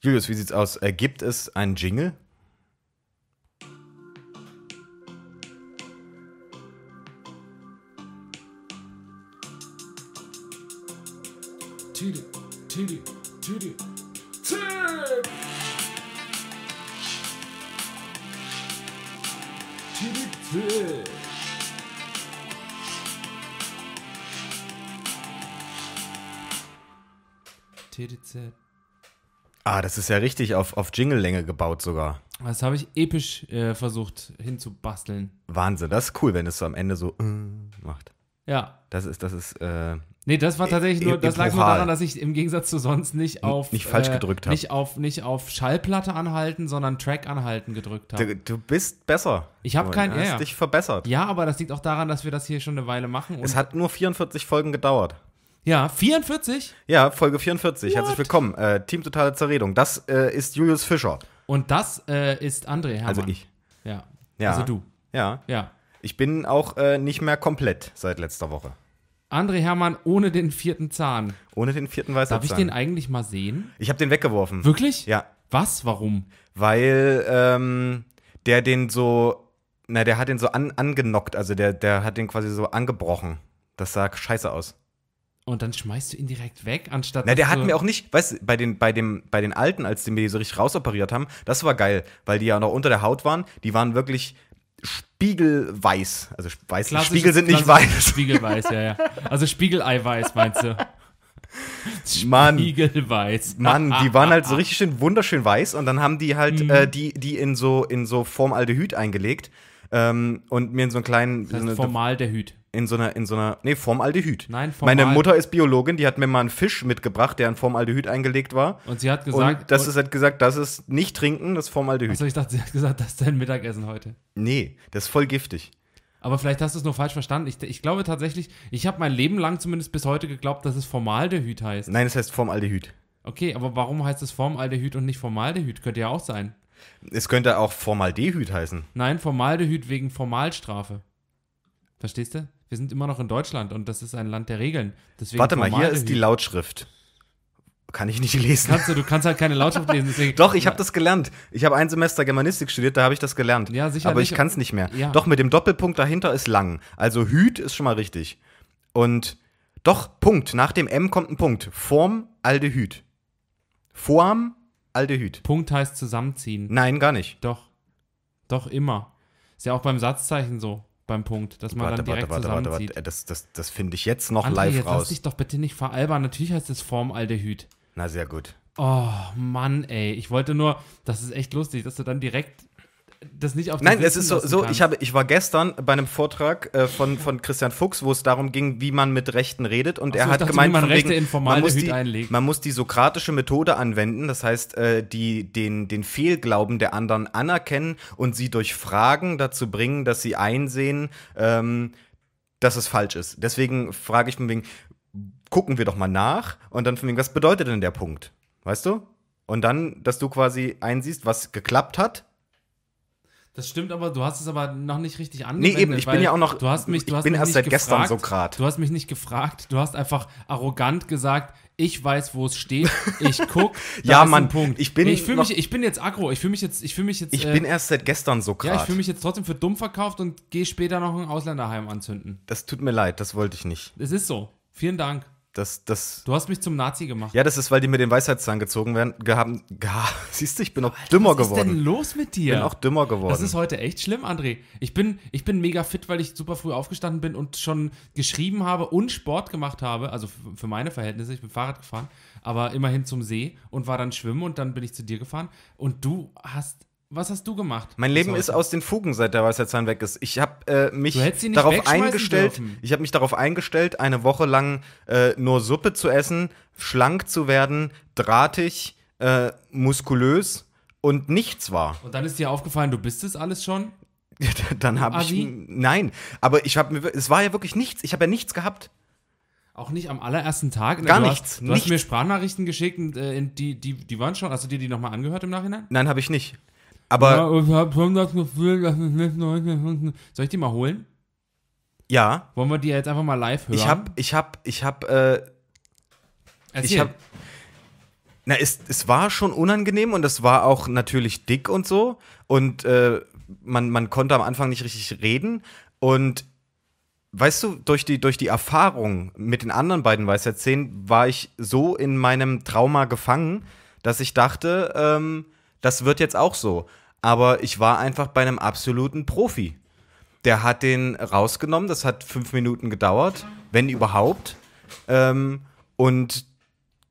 Julius, wie sieht's aus? Äh, gibt es einen Jingle? Tüde, Tüde, Tüde. Tüde, Tüde. TDZ. Ah, das ist ja richtig auf, auf Jingle-Länge gebaut sogar. Das habe ich episch äh, versucht hinzubasteln. Wahnsinn, das ist cool, wenn es so am Ende so äh, macht. Ja. Das ist, das ist. Äh, nee, das war tatsächlich e- nur, das lag nur daran, dass ich im Gegensatz zu sonst nicht auf. Nicht falsch äh, gedrückt habe. Nicht auf, nicht auf Schallplatte anhalten, sondern Track anhalten gedrückt habe. Du, du bist besser. Ich habe keinen. Du hast ja, dich verbessert. Ja, aber das liegt auch daran, dass wir das hier schon eine Weile machen. es hat nur 44 Folgen gedauert. Ja, 44? Ja, Folge 44. What? Herzlich willkommen. Äh, Team Totale Zerredung. Das äh, ist Julius Fischer. Und das äh, ist André Herrmann. Also ich. Ja. ja. Also du. Ja. Ja. Ich bin auch äh, nicht mehr komplett seit letzter Woche. André Herrmann ohne den vierten Zahn. Ohne den vierten weißen Zahn. Darf ich den eigentlich mal sehen? Ich habe den weggeworfen. Wirklich? Ja. Was? Warum? Weil ähm, der den so, na, der hat den so an, angenockt, also der, der hat den quasi so angebrochen. Das sah scheiße aus. Und dann schmeißt du ihn direkt weg, anstatt. Na, der hat mir auch nicht, weißt du, bei den, bei, dem, bei den Alten, als die mir die so richtig rausoperiert haben, das war geil, weil die ja noch unter der Haut waren, die waren wirklich spiegelweiß. Also weiß nicht, Spiegel sind nicht weiß. Spiegelweiß, ja, ja. Also Spiegeleiweiß meinst du? Mann, Spiegelweiß. Mann, die waren halt so richtig schön wunderschön weiß und dann haben die halt äh, mhm. äh, die, die in so, in so Formaldehyd eingelegt ähm, und mir in so einen kleinen. Das heißt so Formaldehyd in so einer, in so einer, nee, Formaldehyd. Nein, Formal. Meine Mutter ist Biologin, die hat mir mal einen Fisch mitgebracht, der in Formaldehyd eingelegt war. Und sie hat gesagt, und das ist, hat gesagt, das ist nicht trinken, das ist Formaldehyd. Achso, ich dachte, sie hat gesagt, das ist dein Mittagessen heute. Nee, das ist voll giftig. Aber vielleicht hast du es nur falsch verstanden. Ich, ich glaube tatsächlich, ich habe mein Leben lang zumindest bis heute geglaubt, dass es Formaldehyd heißt. Nein, es heißt Formaldehyd. Okay, aber warum heißt es Formaldehyd und nicht Formaldehyd? Könnte ja auch sein. Es könnte auch Formaldehyd heißen. Nein, Formaldehyd wegen Formalstrafe. Verstehst du? Wir sind immer noch in Deutschland und das ist ein Land der Regeln. Deswegen Warte mal, hier ist die Lautschrift. Kann ich nicht lesen. Kannst du, du kannst halt keine Lautschrift lesen. Doch, ich habe das gelernt. Ich habe ein Semester Germanistik studiert, da habe ich das gelernt. Ja, sicher. Aber ich kann es nicht mehr. Ja. Doch, mit dem Doppelpunkt dahinter ist lang. Also Hüt ist schon mal richtig. Und doch, Punkt. Nach dem M kommt ein Punkt. Form Aldehyd. Form Aldehyd. Punkt heißt zusammenziehen. Nein, gar nicht. Doch. Doch, immer. Ist ja auch beim Satzzeichen so beim Punkt, dass man warte, dann direkt warte, warte, zusammenzieht. Warte, äh, das, das, das finde ich jetzt noch André, live jetzt raus. Lass dich doch bitte nicht veralbern. Natürlich heißt es Formaldehyd. Na, sehr gut. Oh, Mann, ey. Ich wollte nur, das ist echt lustig, dass du dann direkt das nicht auf die Nein, es ist so, so ich, habe, ich war gestern bei einem Vortrag äh, von, von Christian Fuchs, wo es darum ging, wie man mit Rechten redet. Und so, er hat gemeint, man, wegen, man, muss die, man, muss die, sokratische Methode anwenden, das heißt, äh, die, den, den Fehlglauben der anderen anerkennen und sie durch Fragen dazu bringen, dass sie einsehen, ähm, dass es falsch ist. Deswegen frage ich von wegen, gucken wir doch mal nach und dann von wegen, was bedeutet denn der Punkt? Weißt du? Und dann, dass du quasi einsiehst, was geklappt hat das stimmt aber, du hast es aber noch nicht richtig angewendet. Nee, eben, ich bin ja auch noch. Du hast mich, du ich hast bin mich erst seit gefragt, gestern Sokrat. Du hast mich nicht gefragt, du hast einfach arrogant gesagt, ich weiß, wo es steht, ich guck. ja, Mann, Punkt. Ich bin, ich, mich, ich bin jetzt aggro, ich fühle mich jetzt. Ich, fühl mich jetzt, ich äh, bin erst seit gestern so Sokrat. Ja, ich fühle mich jetzt trotzdem für dumm verkauft und gehe später noch ein Ausländerheim anzünden. Das tut mir leid, das wollte ich nicht. Es ist so. Vielen Dank. Das, das, du hast mich zum Nazi gemacht. Ja, das ist, weil die mir den Weisheitszahn gezogen werden. Gehaben, geha, siehst du, ich bin auch Alter, dümmer was geworden. Was ist denn los mit dir? Ich bin auch dümmer geworden. Das ist heute echt schlimm, André. Ich bin, ich bin mega fit, weil ich super früh aufgestanden bin und schon geschrieben habe und Sport gemacht habe. Also für meine Verhältnisse. Ich bin Fahrrad gefahren, aber immerhin zum See und war dann schwimmen und dann bin ich zu dir gefahren. Und du hast was hast du gemacht? Mein Leben ist aus den Fugen, seit der Weiße Zahn weg ist. Ich habe äh, mich darauf eingestellt. Dürfen. Ich habe mich darauf eingestellt, eine Woche lang äh, nur Suppe zu essen, schlank zu werden, drahtig, äh, muskulös und nichts war. Und dann ist dir aufgefallen, du bist es alles schon? dann habe ich nein, aber ich habe es war ja wirklich nichts. Ich habe ja nichts gehabt. Auch nicht am allerersten Tag? Gar du nichts. Hast, du nichts. hast mir Sprachnachrichten geschickt und äh, die, die, die waren schon, hast du dir die nochmal angehört im Nachhinein? Nein, habe ich nicht. Aber ja, ich habe schon das Gefühl, dass es nicht nur Soll ich die mal holen? Ja. Wollen wir die jetzt einfach mal live hören? Ich habe, ich habe, ich habe, äh, ich habe. Na, es, es war schon unangenehm und es war auch natürlich dick und so. Und äh, man, man konnte am Anfang nicht richtig reden. Und weißt du, durch die, durch die Erfahrung mit den anderen beiden Weisheitszähnen war ich so in meinem Trauma gefangen, dass ich dachte, ähm, das wird jetzt auch so. Aber ich war einfach bei einem absoluten Profi. Der hat den rausgenommen, das hat fünf Minuten gedauert, wenn überhaupt. Ähm, und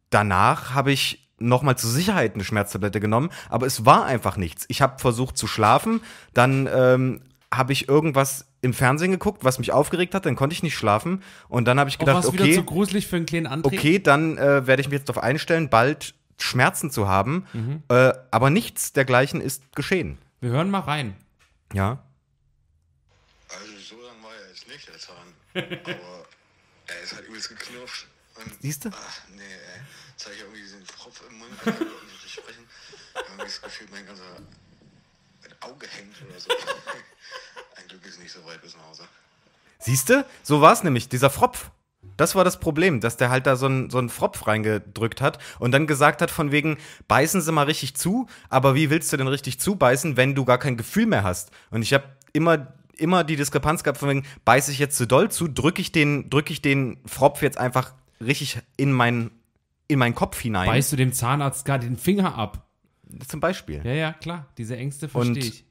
danach habe ich nochmal zur Sicherheit eine Schmerztablette genommen, aber es war einfach nichts. Ich habe versucht zu schlafen, dann ähm, habe ich irgendwas im Fernsehen geguckt, was mich aufgeregt hat, dann konnte ich nicht schlafen und dann habe ich gedacht, oh, okay, wieder zu gruselig für einen kleinen okay, dann äh, werde ich mich jetzt darauf einstellen, bald Schmerzen zu haben. Mhm. Äh, aber nichts dergleichen ist geschehen. Wir hören mal rein. Ja. Also so lang war er jetzt nicht, der Zahn. aber er ist halt übelst geknurft. Siehst du? Ach nee, ey. Jetzt habe ich irgendwie diesen Tropf im Mund, kann überhaupt nicht sprechen. Irgendwie das Gefühl, mein ganzer Auge hängt oder so. Ein Glück ist nicht so weit bis nach Hause. Siehst du? So war es nämlich, dieser Fropf. Das war das Problem, dass der halt da so einen so Fropf reingedrückt hat und dann gesagt hat von wegen, beißen Sie mal richtig zu, aber wie willst du denn richtig zubeißen, wenn du gar kein Gefühl mehr hast? Und ich habe immer immer die Diskrepanz gehabt von wegen, beiße ich jetzt zu doll zu, drücke ich den ich den Fropf jetzt einfach richtig in meinen in meinen Kopf hinein. Beißt du dem Zahnarzt gar den Finger ab? Zum Beispiel. Ja, ja, klar. Diese Ängste verstehe ich.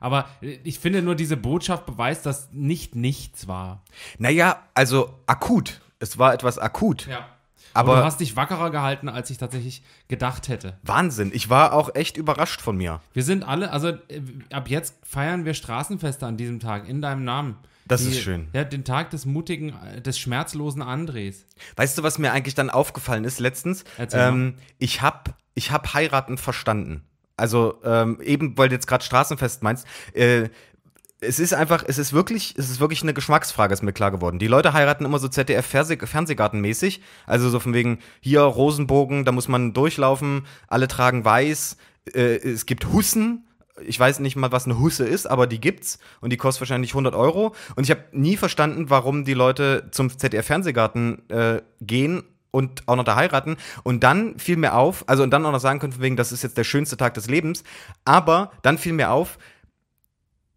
Aber äh, ich finde nur, diese Botschaft beweist, dass nicht nichts war. Naja, also akut. Es war etwas akut. Ja. Aber, aber du hast dich wackerer gehalten, als ich tatsächlich gedacht hätte. Wahnsinn, ich war auch echt überrascht von mir. Wir sind alle, also äh, ab jetzt feiern wir Straßenfeste an diesem Tag in deinem Namen. Das Die, ist schön. Ja, den Tag des mutigen, äh, des schmerzlosen Andres. Weißt du, was mir eigentlich dann aufgefallen ist letztens? Ähm, ich habe ich hab heiraten verstanden. Also ähm, eben, weil du jetzt gerade Straßenfest meinst, äh, es ist einfach, es ist wirklich, es ist wirklich eine Geschmacksfrage, ist mir klar geworden. Die Leute heiraten immer so ZDF-Fernsehgartenmäßig. Also so von wegen, hier Rosenbogen, da muss man durchlaufen, alle tragen weiß, äh, es gibt Hussen. Ich weiß nicht mal, was eine Husse ist, aber die gibt's und die kostet wahrscheinlich 100 Euro. Und ich habe nie verstanden, warum die Leute zum ZDF-Fernsehgarten äh, gehen und auch noch da heiraten. Und dann fiel mir auf, also und dann auch noch sagen können, von wegen, das ist jetzt der schönste Tag des Lebens. Aber dann fiel mir auf,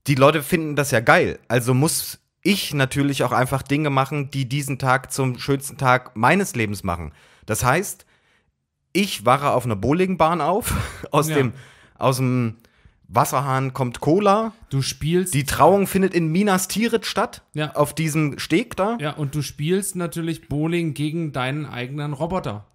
die Leute finden das ja geil. Also muss ich natürlich auch einfach Dinge machen, die diesen Tag zum schönsten Tag meines Lebens machen. Das heißt, ich wache auf einer Bowlingbahn auf, aus ja. dem, aus dem, Wasserhahn kommt Cola. Du spielst. Die Trauung findet in Minas Tirith statt. Ja. Auf diesem Steg da. Ja, und du spielst natürlich Bowling gegen deinen eigenen Roboter.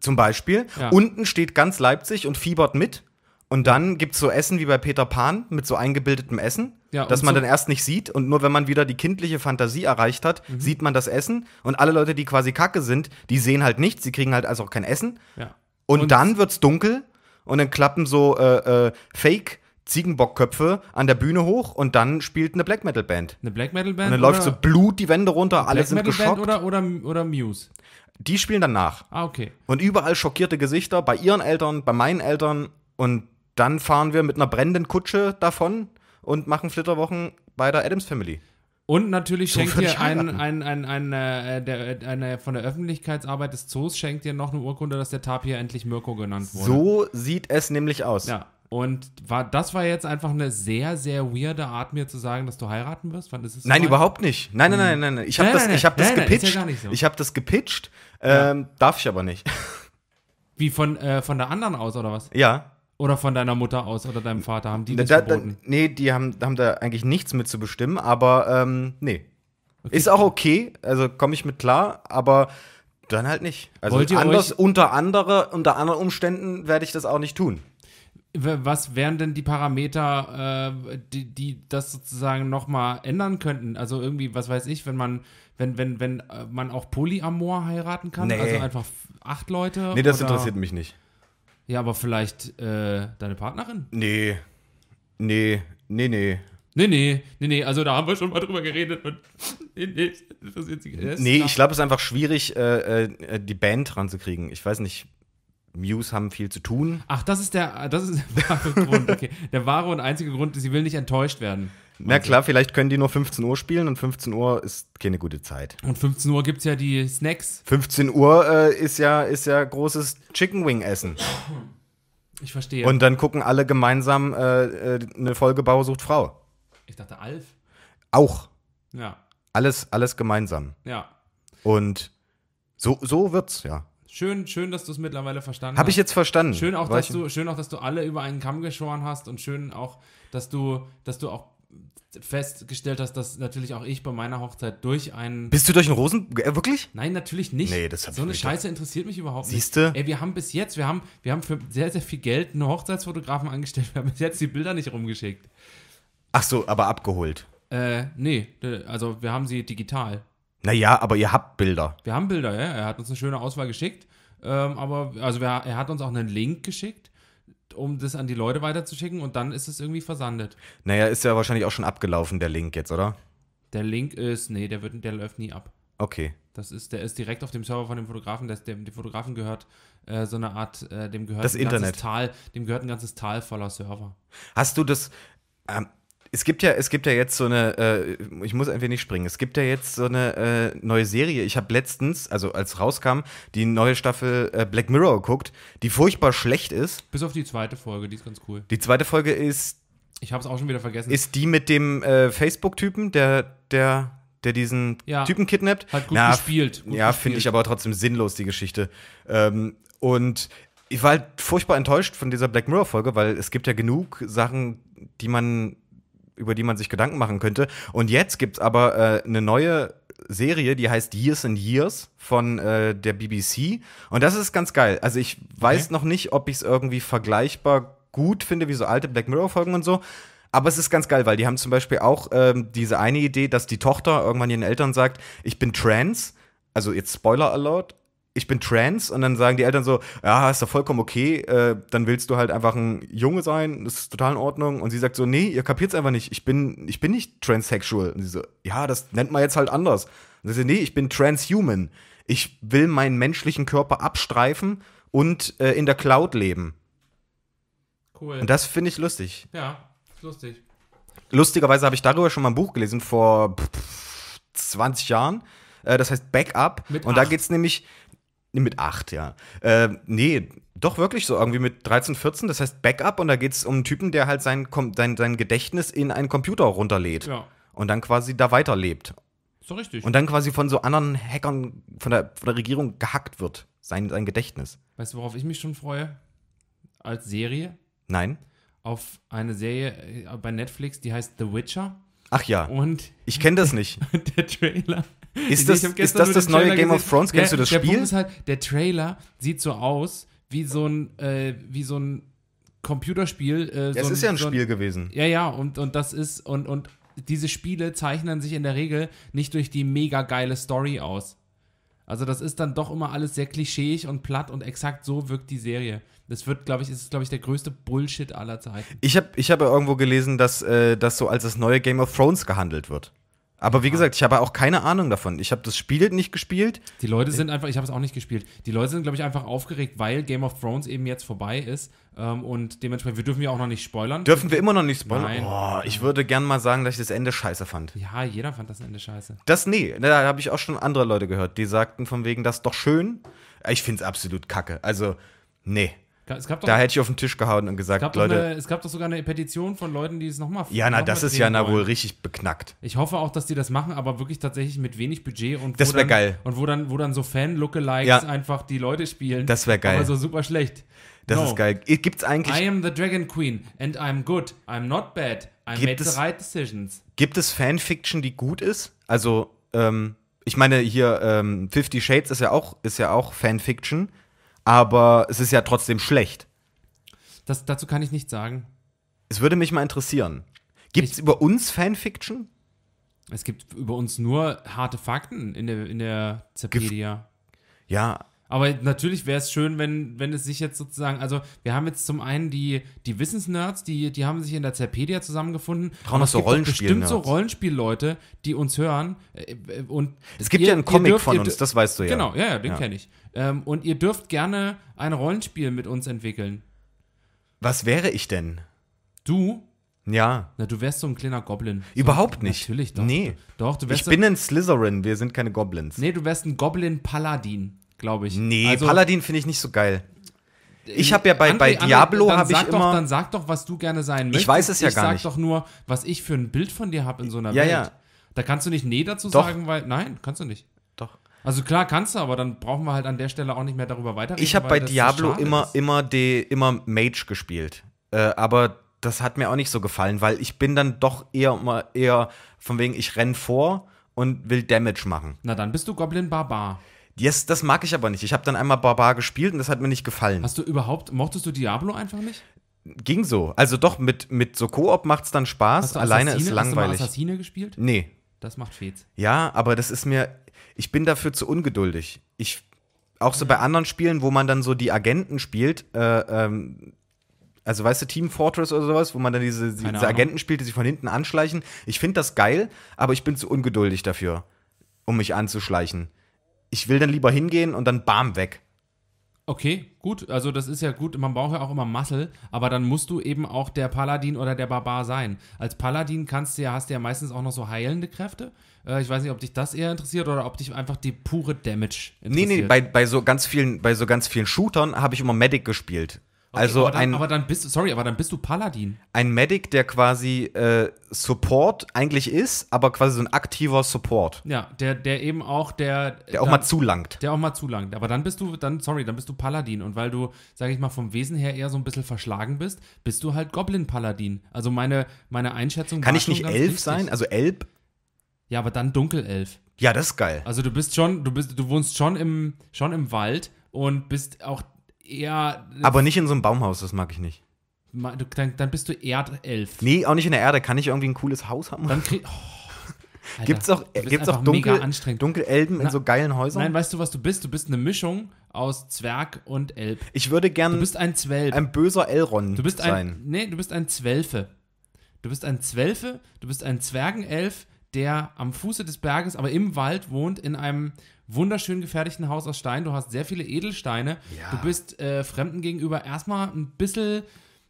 Zum Beispiel. Ja. Unten steht ganz Leipzig und fiebert mit. Und dann gibt es so Essen wie bei Peter Pan mit so eingebildetem Essen, ja, dass man so dann erst nicht sieht. Und nur wenn man wieder die kindliche Fantasie erreicht hat, mhm. sieht man das Essen. Und alle Leute, die quasi kacke sind, die sehen halt nichts. Sie kriegen halt also auch kein Essen. Ja. Und, und dann wird's dunkel. Und dann klappen so äh, äh, Fake- Ziegenbockköpfe an der Bühne hoch und dann spielt eine Black Metal Band. Eine Black Metal Band? Und dann läuft so Blut die Wände runter, Black alle sind Metal geschockt. Band oder, oder, oder Muse? Die spielen dann nach. Ah, okay. Und überall schockierte Gesichter, bei ihren Eltern, bei meinen Eltern. Und dann fahren wir mit einer brennenden Kutsche davon und machen Flitterwochen bei der Adams Family. Und natürlich so schenkt ihr ein, ein, ein, ein, äh, der, äh, eine von der Öffentlichkeitsarbeit des Zoos schenkt ihr noch eine Urkunde, dass der Tapir endlich Mirko genannt wurde. So sieht es nämlich aus. Ja. Und war, das war jetzt einfach eine sehr, sehr weirde Art, mir zu sagen, dass du heiraten wirst. Wann ist es so nein, weit? überhaupt nicht. Nein, nein, nein, nein, nein. Ich habe das, nein, ich hab nein, das gepitcht. Ja so. Ich habe das gepitcht. Ähm, ja. Darf ich aber nicht. Wie von, äh, von der anderen aus oder was? Ja. Oder von deiner Mutter aus oder deinem Vater haben die das da, verboten? Da, nee, die haben, haben da eigentlich nichts mit zu bestimmen, aber ähm, nee. Okay. Ist auch okay, also komme ich mit klar, aber dann halt nicht. Also anders, unter, andere, unter anderen Umständen werde ich das auch nicht tun was wären denn die Parameter, äh, die, die das sozusagen nochmal ändern könnten? Also irgendwie, was weiß ich, wenn man, wenn, wenn, wenn äh, man auch Polyamor heiraten kann, nee. also einfach acht Leute. Nee, das oder? interessiert mich nicht. Ja, aber vielleicht äh, deine Partnerin? Nee. Nee, nee, nee. Nee, nee, nee, nee, also da haben wir schon mal drüber geredet. Und nee, nee, das ist jetzt nee ich glaube, es ist einfach schwierig, äh, äh, die Band ranzukriegen. Ich weiß nicht, Muse haben viel zu tun. Ach, das ist der, das ist der wahre Grund. Okay. Der wahre und einzige Grund sie will nicht enttäuscht werden. Na also klar, vielleicht können die nur 15 Uhr spielen und 15 Uhr ist keine gute Zeit. Und 15 Uhr gibt es ja die Snacks. 15 Uhr äh, ist, ja, ist ja großes Chicken Wing Essen. Ich verstehe. Und dann gucken alle gemeinsam äh, äh, eine Folge Bauer sucht Frau. Ich dachte Alf. Auch. Ja. Alles, alles gemeinsam. Ja. Und so, so wird's, ja. Schön, schön, dass du es mittlerweile verstanden Hab hast. Habe ich jetzt verstanden. Schön auch, dass du, schön auch, dass du alle über einen Kamm geschoren hast und schön auch, dass du, dass du auch festgestellt hast, dass natürlich auch ich bei meiner Hochzeit durch einen. Bist du durch einen Rosen? Äh, wirklich? Nein, natürlich nicht. Nee, das hab So eine nicht. Scheiße interessiert mich überhaupt Siehste? nicht. Ey, wir haben bis jetzt, wir haben, wir haben für sehr, sehr viel Geld einen Hochzeitsfotografen angestellt. Wir haben bis jetzt die Bilder nicht rumgeschickt. Ach so, aber abgeholt. Äh, nee, also wir haben sie digital. Naja, aber ihr habt Bilder. Wir haben Bilder, ja. Er hat uns eine schöne Auswahl geschickt. Ähm, aber also wir, er hat uns auch einen Link geschickt, um das an die Leute weiterzuschicken und dann ist es irgendwie versandet. Naja, ist ja wahrscheinlich auch schon abgelaufen, der Link jetzt, oder? Der Link ist, nee, der, wird, der läuft nie ab. Okay. Das ist, der ist direkt auf dem Server von dem Fotografen, der, dem, dem Fotografen gehört äh, so eine Art, äh, dem gehört das ein Internet. ganzes Tal, dem gehört ein ganzes Tal voller Server. Hast du das, ähm, es gibt ja, es gibt ja jetzt so eine, äh, ich muss einfach nicht springen, es gibt ja jetzt so eine äh, neue Serie. Ich habe letztens, also als rauskam, die neue Staffel äh, Black Mirror geguckt, die furchtbar schlecht ist. Bis auf die zweite Folge, die ist ganz cool. Die zweite Folge ist. Ich habe es auch schon wieder vergessen. Ist die mit dem äh, Facebook-Typen, der, der, der diesen ja, Typen kidnappt? Hat gut Na, gespielt. Gut ja, finde ich aber trotzdem sinnlos, die Geschichte. Ähm, und ich war halt furchtbar enttäuscht von dieser Black Mirror-Folge, weil es gibt ja genug Sachen, die man über die man sich Gedanken machen könnte. Und jetzt gibt es aber äh, eine neue Serie, die heißt Years and Years von äh, der BBC. Und das ist ganz geil. Also ich weiß okay. noch nicht, ob ich es irgendwie vergleichbar gut finde wie so alte Black Mirror-Folgen und so. Aber es ist ganz geil, weil die haben zum Beispiel auch ähm, diese eine Idee, dass die Tochter irgendwann ihren Eltern sagt, ich bin trans. Also jetzt Spoiler alert, ich bin trans und dann sagen die Eltern so, ja, ist doch vollkommen okay, äh, dann willst du halt einfach ein Junge sein, das ist total in Ordnung. Und sie sagt so, nee, ihr kapiert es einfach nicht, ich bin, ich bin nicht transsexual. Und sie so, ja, das nennt man jetzt halt anders. Und sie so, nee, ich bin transhuman. Ich will meinen menschlichen Körper abstreifen und äh, in der Cloud leben. Cool. Und das finde ich lustig. Ja, lustig. Lustigerweise habe ich darüber schon mal ein Buch gelesen vor 20 Jahren. Äh, das heißt Backup. Mit und acht. da geht es nämlich, mit acht, ja. Äh, nee, doch wirklich so, irgendwie mit 13, 14, das heißt Backup und da geht es um einen Typen, der halt sein, sein, sein Gedächtnis in einen Computer runterlädt. Ja. Und dann quasi da weiterlebt. So richtig. Und dann quasi von so anderen Hackern von der, von der Regierung gehackt wird. Sein, sein Gedächtnis. Weißt du, worauf ich mich schon freue? Als Serie? Nein. Auf eine Serie äh, bei Netflix, die heißt The Witcher. Ach ja. Und ich kenne das nicht. der Trailer ist das, ist das, das neue Game gesehen. of Thrones? Kennst ja, du das der Spiel? Punkt ist halt, der Trailer sieht so aus wie so ein, äh, wie so ein Computerspiel. Äh, so es ist ja ein so Spiel ein, gewesen. Ja, ja, und, und das ist, und, und diese Spiele zeichnen sich in der Regel nicht durch die mega geile Story aus. Also das ist dann doch immer alles sehr klischeeig und platt und exakt so wirkt die Serie. Das wird, glaube ich, ist, glaube ich, der größte Bullshit aller Zeiten. Ich habe ich hab irgendwo gelesen, dass äh, das so als das neue Game of Thrones gehandelt wird. Aber wie gesagt, ich habe auch keine Ahnung davon. Ich habe das Spiel nicht gespielt. Die Leute äh, sind einfach, ich habe es auch nicht gespielt. Die Leute sind, glaube ich, einfach aufgeregt, weil Game of Thrones eben jetzt vorbei ist. Ähm, und dementsprechend, wir dürfen ja auch noch nicht spoilern. Dürfen wir immer noch nicht spoilern? Nein. Oh, ich würde gern mal sagen, dass ich das Ende scheiße fand. Ja, jeder fand das Ende scheiße. Das, nee, da habe ich auch schon andere Leute gehört, die sagten von wegen, das ist doch schön. Ich finde es absolut kacke. Also, nee. Doch, da hätte ich auf den Tisch gehauen und gesagt, es Leute. Eine, es gab doch sogar eine Petition von Leuten, die es nochmal Ja, na, das ist ja na wohl richtig beknackt. Ich hoffe auch, dass die das machen, aber wirklich tatsächlich mit wenig Budget und das wäre geil. Und wo dann, wo dann so Fan-Lookalikes ja. einfach die Leute spielen. Das wäre geil. Also super schlecht. Das no. ist geil. Gibt's eigentlich. I am the Dragon Queen and I'm good. I'm not bad. I gibt made es, the right decisions. Gibt es Fanfiction, die gut ist? Also, ähm, ich meine, hier ähm, Fifty Shades ist ja auch, ist ja auch Fanfiction aber es ist ja trotzdem schlecht. Das, dazu kann ich nichts sagen. Es würde mich mal interessieren. Gibt es über uns Fanfiction? Es gibt über uns nur harte Fakten in der, in der Zerpedia. Ja, aber natürlich wäre es schön, wenn, wenn es sich jetzt sozusagen, also wir haben jetzt zum einen die, die Wissensnerds, die, die haben sich in der Zerpedia zusammengefunden. Auch noch so Rollenspiel. Bestimmt so Rollenspielleute, die uns hören. Äh, und es gibt ihr, ja einen Comic dürft, von uns, das weißt du ja. Genau, ja, ja den ja. kenne ich. Ähm, und ihr dürft gerne ein Rollenspiel mit uns entwickeln. Was wäre ich denn? Du? Ja. Na, du wärst so ein kleiner Goblin. Überhaupt so, nicht. Natürlich, doch. Nee. Doch, du wärst. Ich bin ein Slytherin, wir sind keine Goblins. Nee, du wärst ein Goblin-Paladin glaube ich. Nee, also, Paladin finde ich nicht so geil. Ich habe ja bei, André, bei Diablo habe ich immer. Doch, dann sag doch, was du gerne sein möchtest. Ich weiß es ja ich gar nicht. sag doch nur, was ich für ein Bild von dir habe in so einer ja, Welt. Ja. Da kannst du nicht nee dazu doch. sagen, weil nein, kannst du nicht. Doch. Also klar kannst du, aber dann brauchen wir halt an der Stelle auch nicht mehr darüber weiterreden. Ich habe bei Diablo immer ist. immer de, immer Mage gespielt, äh, aber das hat mir auch nicht so gefallen, weil ich bin dann doch eher eher von wegen ich renn vor und will Damage machen. Na dann bist du Goblin Barbar. Yes, das mag ich aber nicht. Ich habe dann einmal Barbar gespielt und das hat mir nicht gefallen. Hast du überhaupt, mochtest du Diablo einfach nicht? Ging so. Also doch, mit, mit so Koop macht es dann Spaß, Hast du alleine Assassine? ist langweilig. Hast du mal Assassine gespielt? Nee. Das macht Fetz. Ja, aber das ist mir, ich bin dafür zu ungeduldig. Ich, auch so bei anderen Spielen, wo man dann so die Agenten spielt, äh, ähm, also weißt du, Team Fortress oder sowas, wo man dann diese, diese Agenten spielt, die sich von hinten anschleichen. Ich finde das geil, aber ich bin zu ungeduldig dafür, um mich anzuschleichen ich will dann lieber hingehen und dann bam, weg. Okay, gut. Also das ist ja gut. Man braucht ja auch immer Muscle, aber dann musst du eben auch der Paladin oder der Barbar sein. Als Paladin kannst du ja, hast du ja meistens auch noch so heilende Kräfte. Äh, ich weiß nicht, ob dich das eher interessiert oder ob dich einfach die pure Damage interessiert. Nee, nee, bei, bei so ganz vielen, bei so ganz vielen Shootern habe ich immer Medic gespielt. Okay, also aber dann, ein, aber dann bist du, sorry, aber dann bist du Paladin. Ein Medic, der quasi äh, Support eigentlich ist, aber quasi so ein aktiver Support. Ja, der, der eben auch der. Der auch dann, mal zulangt. Der auch mal zulangt. Aber dann bist du, dann, sorry, dann bist du Paladin. Und weil du, sag ich mal, vom Wesen her eher so ein bisschen verschlagen bist, bist du halt Goblin-Paladin. Also meine, meine Einschätzung Kann ich nicht elf richtig. sein? Also elb? Ja, aber dann dunkelelf. Ja, das ist geil. Also du bist schon, du bist, du wohnst schon im, schon im Wald und bist auch eher. Aber nicht in so einem Baumhaus, das mag ich nicht. Dann, dann bist du Erdelf. Nee, auch nicht in der Erde. Kann ich irgendwie ein cooles Haus haben? Dann krieg. Oh. Alter, gibt's auch, gibt's auch dunkel, dunkel Elben in Na, so geilen Häusern? Nein, weißt du, was du bist? Du bist eine Mischung aus Zwerg und Elb. Ich würde gerne. Du bist ein Zwelb. Ein böser Elrond. Du bist ein. Sein. Nee, du bist ein Zwölfe. Du bist ein Zwölfe. du bist ein Zwergenelf, der am Fuße des Berges, aber im Wald wohnt, in einem wunderschön gefertigten Haus aus Stein. Du hast sehr viele Edelsteine. Ja. Du bist äh, Fremden gegenüber erstmal ein bisschen.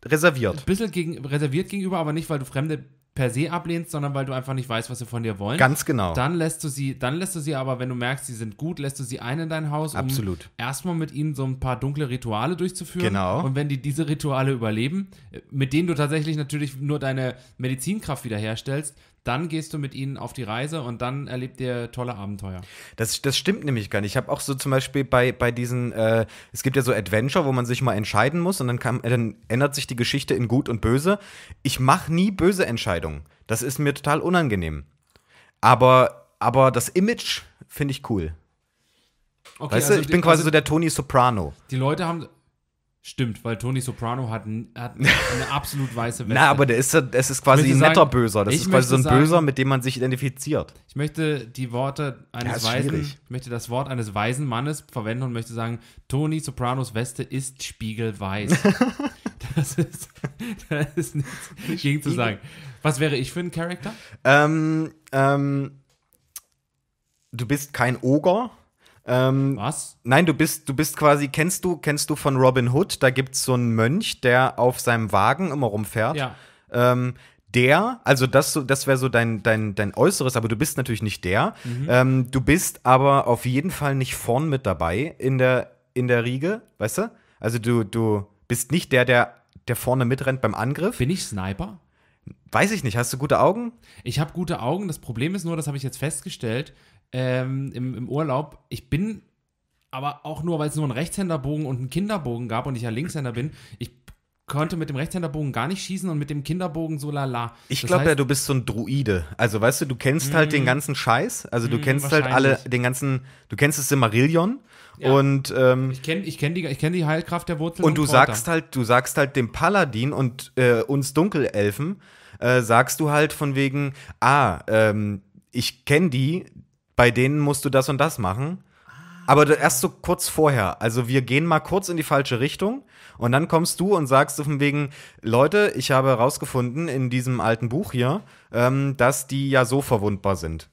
Reserviert. Ein bisschen gegen, reserviert gegenüber, aber nicht, weil du Fremde per se ablehnst, sondern weil du einfach nicht weißt, was sie von dir wollen. Ganz genau. Dann lässt du sie, dann lässt du sie aber, wenn du merkst, sie sind gut, lässt du sie ein in dein Haus, um Absolut. erstmal mit ihnen so ein paar dunkle Rituale durchzuführen. Genau. Und wenn die diese Rituale überleben, äh, mit denen du tatsächlich natürlich nur deine Medizinkraft wiederherstellst, dann gehst du mit ihnen auf die Reise und dann erlebt ihr tolle Abenteuer. Das, das stimmt nämlich gar nicht. Ich habe auch so zum Beispiel bei, bei diesen, äh, es gibt ja so Adventure, wo man sich mal entscheiden muss und dann, kann, äh, dann ändert sich die Geschichte in gut und böse. Ich mache nie böse Entscheidungen. Das ist mir total unangenehm. Aber, aber das Image finde ich cool. Okay, weißt du, also ich bin quasi also so der Tony Soprano. Die Leute haben, Stimmt, weil Tony Soprano hat, hat eine absolut weiße Weste. Na, aber der ist, das ist quasi ein netter sagen, Böser. Das ist quasi so ein sagen, Böser, mit dem man sich identifiziert. Ich möchte die Worte eines ja, weisen, ich möchte das Wort eines weisen Mannes verwenden und möchte sagen, Tony Sopranos Weste ist spiegelweiß. das, ist, das ist nichts Spiegel. gegen zu sagen. Was wäre ich für ein Charakter? Ähm, ähm, du bist kein Oger. Ähm, Was? Nein, du bist, du bist quasi, kennst du, kennst du von Robin Hood? Da gibt es so einen Mönch, der auf seinem Wagen immer rumfährt. Ja. Ähm, der, also das, das wäre so dein, dein, dein Äußeres, aber du bist natürlich nicht der. Mhm. Ähm, du bist aber auf jeden Fall nicht vorn mit dabei in der, in der Riege, weißt du? Also du, du bist nicht der, der, der vorne mitrennt beim Angriff. Bin ich Sniper? Weiß ich nicht. Hast du gute Augen? Ich habe gute Augen. Das Problem ist nur, das habe ich jetzt festgestellt, ähm, im, im Urlaub. Ich bin aber auch nur, weil es nur einen Rechtshänderbogen und einen Kinderbogen gab und ich ja Linkshänder bin. Ich konnte mit dem Rechtshänderbogen gar nicht schießen und mit dem Kinderbogen so lala. Ich glaube ja, du bist so ein Druide. Also weißt du, du kennst mm, halt den hm. ganzen Scheiß. Also du mm, kennst halt alle, den ganzen, du kennst das Simarillion. Ja. Und ähm, ich kenne ich kenn die, kenn die Heilkraft der Wurzel. Und, und du Porter. sagst halt, du sagst halt dem Paladin und äh, uns Dunkelelfen, äh, sagst du halt von wegen, ah, ähm, ich kenne die, bei denen musst du das und das machen. Aber erst so kurz vorher. Also wir gehen mal kurz in die falsche Richtung und dann kommst du und sagst so von wegen, Leute, ich habe herausgefunden in diesem alten Buch hier, ähm, dass die ja so verwundbar sind.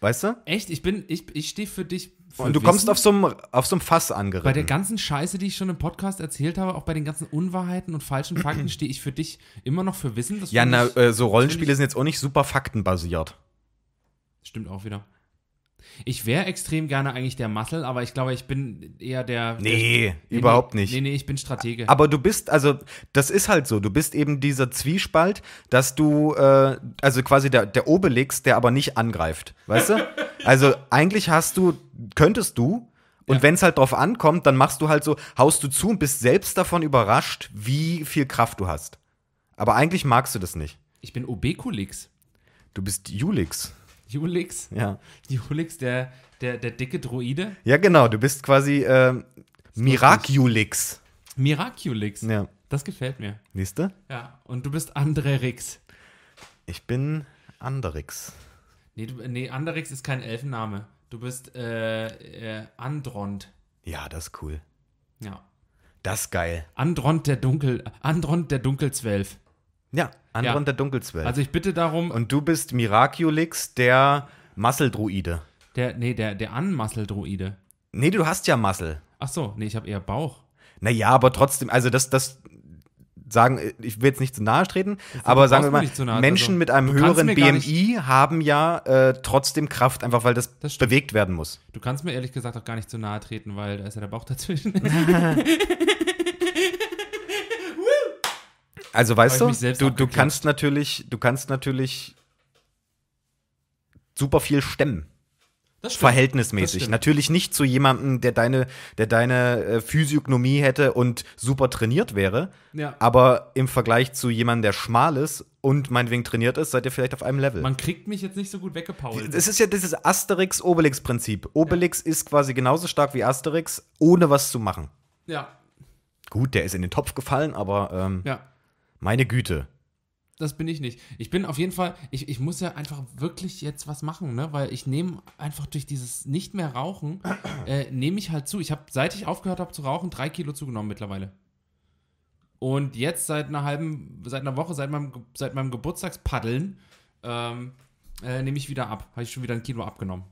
Weißt du? Echt? Ich bin, ich, ich stehe für dich. Für und du Wissen. kommst auf so einem auf so einem Fass angeritten. Bei der ganzen Scheiße, die ich schon im Podcast erzählt habe, auch bei den ganzen Unwahrheiten und falschen Fakten, stehe ich für dich immer noch für Wissen. ja, na, äh, so Rollenspiele sind jetzt auch nicht super faktenbasiert. Stimmt auch wieder. Ich wäre extrem gerne eigentlich der Muscle, aber ich glaube, ich bin eher der. Nee, der, nee überhaupt nicht. Nee, nee, ich bin Stratege. Aber du bist, also, das ist halt so. Du bist eben dieser Zwiespalt, dass du, äh, also quasi der, der Obelix, der aber nicht angreift. Weißt du? also, eigentlich hast du, könntest du, und ja. wenn es halt drauf ankommt, dann machst du halt so, haust du zu und bist selbst davon überrascht, wie viel Kraft du hast. Aber eigentlich magst du das nicht. Ich bin Obekulix. Du bist Julix. Julix? Ja. Julix, der, der, der dicke Druide? Ja, genau. Du bist quasi äh, Miraculix. Miraculix? Ja. Das gefällt mir. Siehst du? Ja. Und du bist Andrerix. Ich bin Anderix. Nee, du, nee, Anderix ist kein Elfenname. Du bist äh, äh, Andrond. Ja, das ist cool. Ja. Das ist geil. Andrond der Dunkel, Andrond der Dunkelzwelf. Ja, Anron ja. der Dunkelzwerg. Also ich bitte darum. Und du bist Miraculix, der Musseldruide. Der, nee, der, der An-Muscle-Druide. Nee, du hast ja Muscle. Ach so, nee, ich habe eher Bauch. Naja, aber trotzdem, also das, das sagen, ich will jetzt nicht zu nahe treten, jetzt aber sagen wir mal, nahe, also Menschen also. mit einem höheren BMI haben ja äh, trotzdem Kraft, einfach weil das, das bewegt werden muss. Du kannst mir ehrlich gesagt auch gar nicht zu nahe treten, weil da ist ja der Bauch dazwischen. Also weißt du, du, du kannst natürlich, du kannst natürlich super viel stemmen. Verhältnismäßig. Natürlich nicht zu jemandem, der deine, der deine äh, Physiognomie hätte und super trainiert wäre. Ja. Aber im Vergleich zu jemandem, der schmal ist und meinetwegen trainiert ist, seid ihr vielleicht auf einem Level. Man kriegt mich jetzt nicht so gut weggepault. Es ist ja dieses Asterix-Obelix-Prinzip. Obelix ja. ist quasi genauso stark wie Asterix, ohne was zu machen. Ja. Gut, der ist in den Topf gefallen, aber. Ähm, ja. Meine Güte. Das bin ich nicht. Ich bin auf jeden Fall, ich, ich muss ja einfach wirklich jetzt was machen, ne? weil ich nehme einfach durch dieses nicht mehr Rauchen, äh, nehme ich halt zu. Ich habe, seit ich aufgehört habe zu rauchen, drei Kilo zugenommen mittlerweile. Und jetzt seit einer halben, seit einer Woche, seit meinem, seit meinem Geburtstagspaddeln, ähm, äh, nehme ich wieder ab. Habe ich schon wieder ein Kilo abgenommen.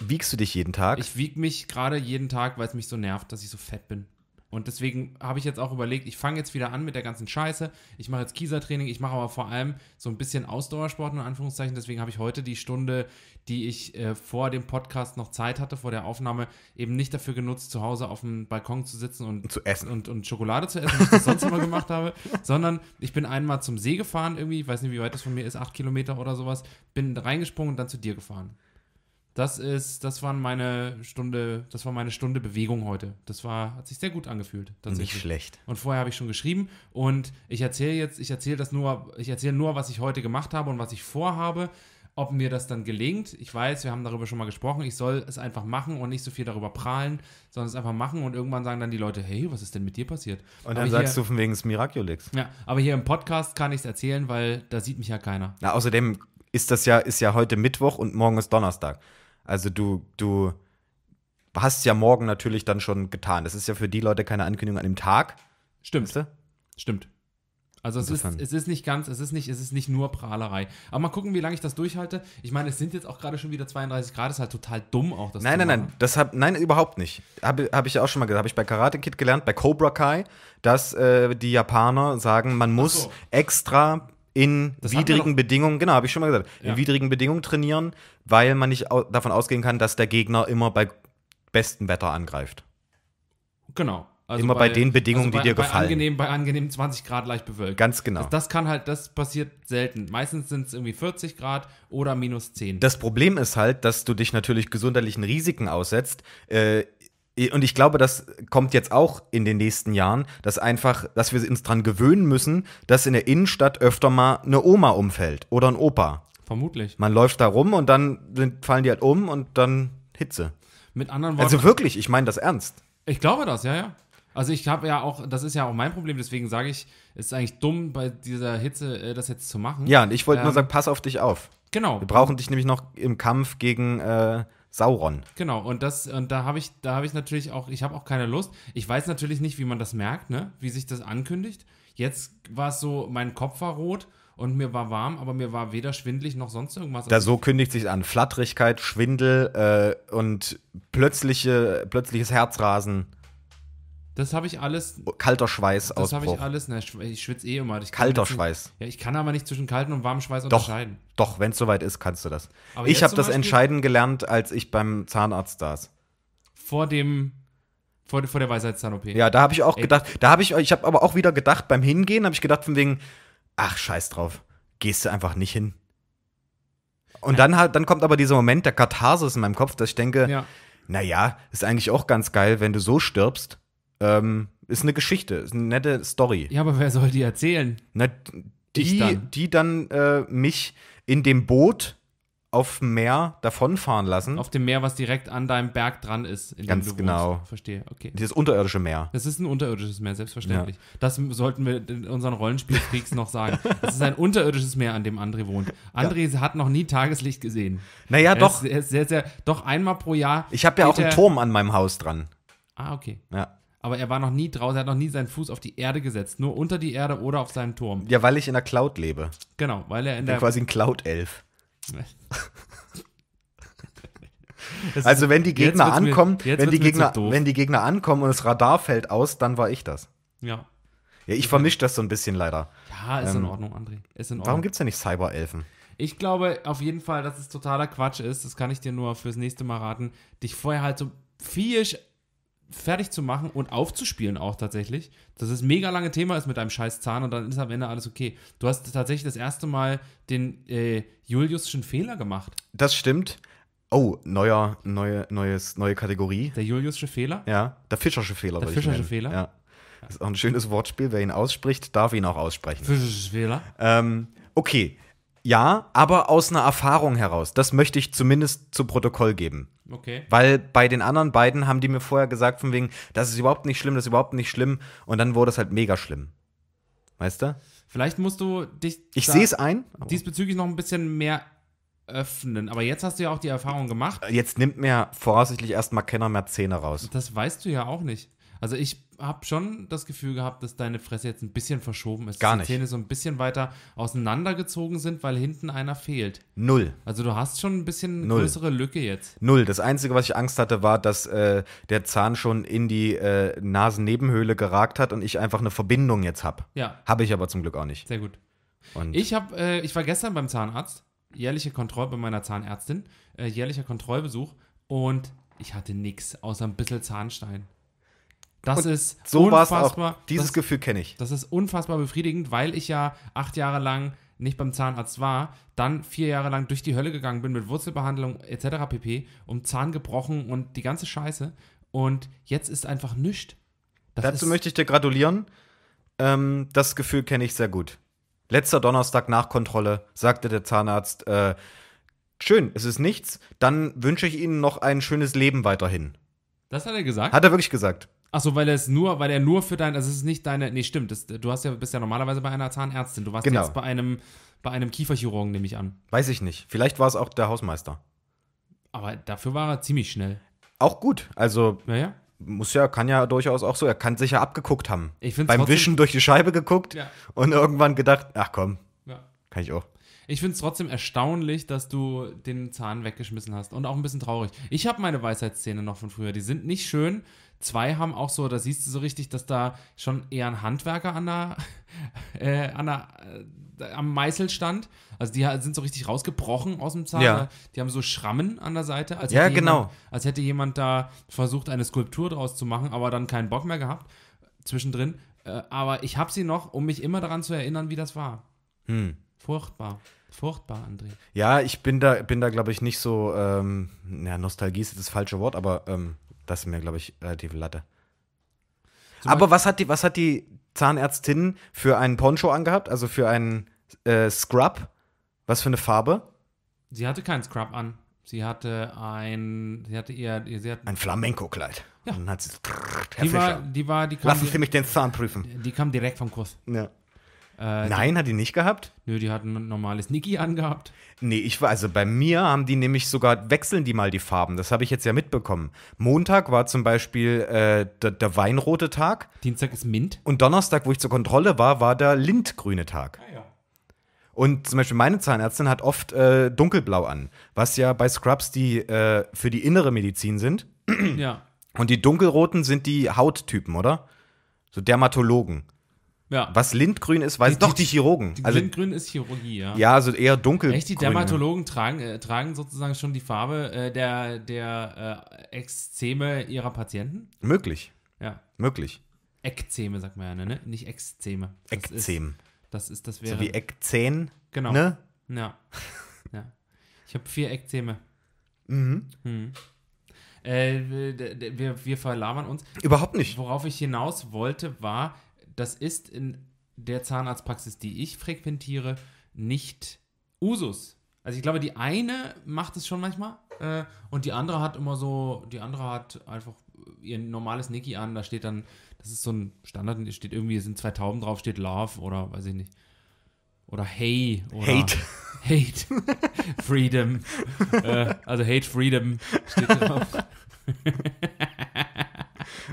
Wiegst du dich jeden Tag? Ich wiege mich gerade jeden Tag, weil es mich so nervt, dass ich so fett bin. Und deswegen habe ich jetzt auch überlegt, ich fange jetzt wieder an mit der ganzen Scheiße. Ich mache jetzt Kiesertraining, ich mache aber vor allem so ein bisschen Ausdauersport in Anführungszeichen. Deswegen habe ich heute die Stunde, die ich äh, vor dem Podcast noch Zeit hatte, vor der Aufnahme, eben nicht dafür genutzt, zu Hause auf dem Balkon zu sitzen und zu essen und, und Schokolade zu essen, was ich das sonst immer gemacht habe, sondern ich bin einmal zum See gefahren irgendwie, ich weiß nicht, wie weit das von mir ist, acht Kilometer oder sowas, bin reingesprungen und dann zu dir gefahren. Das ist, das waren meine Stunde, das war meine Stunde Bewegung heute. Das war, hat sich sehr gut angefühlt. Nicht schlecht. Und vorher habe ich schon geschrieben und ich erzähle jetzt, ich erzähle das nur, ich erzähle nur, was ich heute gemacht habe und was ich vorhabe. Ob mir das dann gelingt, ich weiß, wir haben darüber schon mal gesprochen, ich soll es einfach machen und nicht so viel darüber prahlen, sondern es einfach machen und irgendwann sagen dann die Leute, hey, was ist denn mit dir passiert? Und dann aber sagst hier, du von wegen des Miraculix. Ja, aber hier im Podcast kann ich es erzählen, weil da sieht mich ja keiner. Na, außerdem ist das ja, ist ja heute Mittwoch und morgen ist Donnerstag. Also du, du hast ja morgen natürlich dann schon getan. Das ist ja für die Leute keine Ankündigung an dem Tag. Stimmt. Weißt du? Stimmt. Also es ist, es ist nicht ganz, es ist nicht, es ist nicht nur Prahlerei. Aber mal gucken, wie lange ich das durchhalte. Ich meine, es sind jetzt auch gerade schon wieder 32 Grad, ist halt total dumm auch das. Nein, nein, nein, das hab, nein, überhaupt nicht. Habe hab ich ja auch schon mal gesagt, habe ich bei Karate Kid gelernt, bei Cobra Kai, dass äh, die Japaner sagen, man muss so. extra in das widrigen Bedingungen, genau, habe ich schon mal gesagt, ja. in widrigen Bedingungen trainieren, weil man nicht davon ausgehen kann, dass der Gegner immer bei bestem Wetter angreift. Genau. Also immer bei, bei den Bedingungen, also bei, die dir bei gefallen. Angenehm, bei angenehmen 20 Grad leicht bewölkt. Ganz genau. Das, das kann halt, das passiert selten. Meistens sind es irgendwie 40 Grad oder minus 10. Das Problem ist halt, dass du dich natürlich gesundheitlichen Risiken aussetzt. Äh, und ich glaube, das kommt jetzt auch in den nächsten Jahren, dass einfach, dass wir uns dran gewöhnen müssen, dass in der Innenstadt öfter mal eine Oma umfällt oder ein Opa. Vermutlich. Man läuft da rum und dann sind, fallen die halt um und dann Hitze. Mit anderen also Worten. Also wirklich, ich meine das ernst. Ich glaube das, ja, ja. Also ich habe ja auch, das ist ja auch mein Problem, deswegen sage ich, es ist eigentlich dumm, bei dieser Hitze äh, das jetzt zu machen. Ja, und ich wollte ähm, nur sagen, pass auf dich auf. Genau. Wir brauchen dich nämlich noch im Kampf gegen äh, Sauron. Genau, und das, und da habe ich, da habe ich natürlich auch, ich habe auch keine Lust. Ich weiß natürlich nicht, wie man das merkt, ne? Wie sich das ankündigt. Jetzt war es so, mein Kopf war rot und mir war warm, aber mir war weder schwindlig noch sonst irgendwas. Da so kündigt sich an Flatterigkeit, Schwindel äh, und plötzliche, plötzliches Herzrasen. Das habe ich alles. Oh, kalter Schweiß aus. Das habe ich alles. Na, ne, ich schwitze eh immer. Kalter nicht, Schweiß. Ja, ich kann aber nicht zwischen kaltem und warmem Schweiß unterscheiden. Doch, doch wenn es soweit ist, kannst du das. Aber ich habe das Beispiel entscheiden gelernt, als ich beim Zahnarzt saß. Vor dem. Vor, vor der Weisheitszahn-OP. Ja, da habe ich auch Ey. gedacht. Da habe ich. Ich habe aber auch wieder gedacht, beim Hingehen habe ich gedacht, von wegen. Ach, scheiß drauf. Gehst du einfach nicht hin. Und dann, dann kommt aber dieser Moment der Katharsis in meinem Kopf, dass ich denke, ja. naja, ist eigentlich auch ganz geil, wenn du so stirbst ähm, ist eine Geschichte, ist eine nette Story. Ja, aber wer soll die erzählen? Na, die, dann. die dann äh, mich in dem Boot auf dem Meer davonfahren lassen. Auf dem Meer, was direkt an deinem Berg dran ist. Ganz genau. Wohnst. Verstehe, okay. Dieses unterirdische Meer. Das ist ein unterirdisches Meer, selbstverständlich. Ja. Das sollten wir in unseren Rollenspielkriegs noch sagen. Es ist ein unterirdisches Meer, an dem André wohnt. André ja. hat noch nie Tageslicht gesehen. Naja, er doch. Ist, er ist sehr, sehr, doch einmal pro Jahr. Ich habe ja auch einen Turm an meinem Haus dran. Ah, okay. Ja aber er war noch nie draußen, er hat noch nie seinen Fuß auf die Erde gesetzt, nur unter die Erde oder auf seinem Turm. Ja, weil ich in der Cloud lebe. Genau, weil er in der. Bin quasi ein Cloud-Elf. also wenn die Gegner ankommen, mir, wenn, die Gegner, so wenn die Gegner ankommen und das Radar fällt aus, dann war ich das. Ja. Ja, ich vermische das so ein bisschen leider. Ja, ist ähm, in Ordnung, André. Ist in Ordnung. Warum gibt es denn nicht Cyber-Elfen? Ich glaube auf jeden Fall, dass es totaler Quatsch ist. Das kann ich dir nur fürs nächste Mal raten. Dich vorher halt so viel fertig zu machen und aufzuspielen auch tatsächlich, dass es mega lange Thema ist mit deinem scheiß Zahn und dann ist am Ende alles okay. Du hast tatsächlich das erste Mal den äh, Juliuschen Fehler gemacht. Das stimmt. Oh, neuer, neue, neues, neue Kategorie. Der Juliusche Fehler? Ja, der Fischersche Fehler. Der Fischersche Fehler? Ja. Das ist auch ein schönes Wortspiel. Wer ihn ausspricht, darf ihn auch aussprechen. Fischersche Fehler. Ähm, okay, ja, aber aus einer Erfahrung heraus. Das möchte ich zumindest zu Protokoll geben. Okay. Weil bei den anderen beiden haben die mir vorher gesagt, von wegen, das ist überhaupt nicht schlimm, das ist überhaupt nicht schlimm. Und dann wurde es halt mega schlimm. Weißt du? Vielleicht musst du dich. Ich sehe es ein. Diesbezüglich noch ein bisschen mehr öffnen. Aber jetzt hast du ja auch die Erfahrung gemacht. Jetzt nimmt mir voraussichtlich erstmal Kenner mehr Zähne raus. Das weißt du ja auch nicht. Also ich habe schon das Gefühl gehabt, dass deine Fresse jetzt ein bisschen verschoben ist. Gar nicht. Die Zähne so ein bisschen weiter auseinandergezogen sind, weil hinten einer fehlt. Null. Also du hast schon ein bisschen Null. größere Lücke jetzt. Null. Das Einzige, was ich Angst hatte, war, dass äh, der Zahn schon in die äh, Nasennebenhöhle geragt hat und ich einfach eine Verbindung jetzt habe. Ja. Habe ich aber zum Glück auch nicht. Sehr gut. Und ich, hab, äh, ich war gestern beim Zahnarzt. Jährliche Kontrolle bei meiner Zahnärztin. Äh, jährlicher Kontrollbesuch. Und ich hatte nichts außer ein bisschen Zahnstein. Das und ist so unfassbar. Auch. Dieses das, Gefühl kenne ich. Das ist unfassbar befriedigend, weil ich ja acht Jahre lang nicht beim Zahnarzt war, dann vier Jahre lang durch die Hölle gegangen bin mit Wurzelbehandlung etc. pp, um Zahn gebrochen und die ganze Scheiße. Und jetzt ist einfach nichts. Dazu möchte ich dir gratulieren. Ähm, das Gefühl kenne ich sehr gut. Letzter Donnerstag nach Kontrolle sagte der Zahnarzt, äh, schön, es ist nichts, dann wünsche ich Ihnen noch ein schönes Leben weiterhin. Das hat er gesagt? Hat er wirklich gesagt. Achso, weil er es nur, weil er nur für dein, also es ist nicht deine, nee, stimmt, das, du hast ja, bist ja normalerweise bei einer Zahnärztin, du warst genau. jetzt bei einem, bei einem Kieferchirurgen, nehme ich an. Weiß ich nicht. Vielleicht war es auch der Hausmeister. Aber dafür war er ziemlich schnell. Auch gut. Also, naja. muss ja, kann ja durchaus auch so. Er kann sicher abgeguckt haben. Ich Beim trotzdem, Wischen durch die Scheibe geguckt ja. und irgendwann gedacht, ach komm, ja. kann ich auch. Ich finde es trotzdem erstaunlich, dass du den Zahn weggeschmissen hast und auch ein bisschen traurig. Ich habe meine Weisheitszähne noch von früher. Die sind nicht schön, Zwei haben auch so, da siehst du so richtig, dass da schon eher ein Handwerker an der, äh, an der, äh, am Meißel stand. Also die sind so richtig rausgebrochen aus dem Zahn. Ja. Die haben so Schrammen an der Seite. Als ja, genau. als hätte jemand da versucht, eine Skulptur draus zu machen, aber dann keinen Bock mehr gehabt äh, zwischendrin. Äh, aber ich habe sie noch, um mich immer daran zu erinnern, wie das war. Hm. Furchtbar. Furchtbar, André. Ja, ich bin da, bin da glaube ich, nicht so, ähm, ja, Nostalgie ist das falsche Wort, aber ähm, das ist mir, glaube ich, relativ latte. Zum Aber was hat, die, was hat die Zahnärztin für einen Poncho angehabt? Also für einen äh, Scrub? Was für eine Farbe? Sie hatte keinen Scrub an. Sie hatte ein, sie hatte eher, sie hatte ein Flamenco-Kleid. Ja. Und dann hat sie so, trrr, die war, die war, die kam. Lassen Sie mich den Zahn prüfen. Die, die kam direkt vom Kurs. Ja. Äh, Nein, die, hat die nicht gehabt? Nö, die hat ein normales Niki angehabt. Nee, ich war, also bei mir haben die nämlich sogar, wechseln die mal die Farben. Das habe ich jetzt ja mitbekommen. Montag war zum Beispiel äh, der, der, weinrote Tag. Dienstag ist Mint. Und Donnerstag, wo ich zur Kontrolle war, war der lindgrüne Tag. Ah, ja. Und zum Beispiel meine Zahnärztin hat oft äh, dunkelblau an, was ja bei Scrubs die äh, für die innere Medizin sind. ja. Und die dunkelroten sind die Hauttypen, oder? So Dermatologen. Ja. Was Lindgrün ist, weiß die, doch die, die Chirurgen. Die, also, Lindgrün ist Chirurgie, ja. Ja, also eher dunkel. Echt, die Dermatologen tragen, äh, tragen sozusagen schon die Farbe äh, der, der äh, Exzeme ihrer Patienten? Möglich. Ja. Möglich. Eckzeme, sagt man ja, ne? Nicht Exzeme. Eckzeme. das ist, das wäre. So wie Ekzän. Genau. Ne? Ja. ja. Ich habe vier Eckzähne. Mhm. Hm. Äh, wir, wir verlabern uns. Überhaupt nicht. Worauf ich hinaus wollte, war, das ist in der Zahnarztpraxis, die ich frequentiere, nicht Usus. Also ich glaube, die eine macht es schon manchmal äh, und die andere hat immer so, die andere hat einfach ihr normales Niki an, da steht dann, das ist so ein Standard, steht irgendwie, sind zwei Tauben drauf, steht Love oder weiß ich nicht. Oder Hey oder Hate. Hate. freedom. äh, also Hate Freedom steht drauf.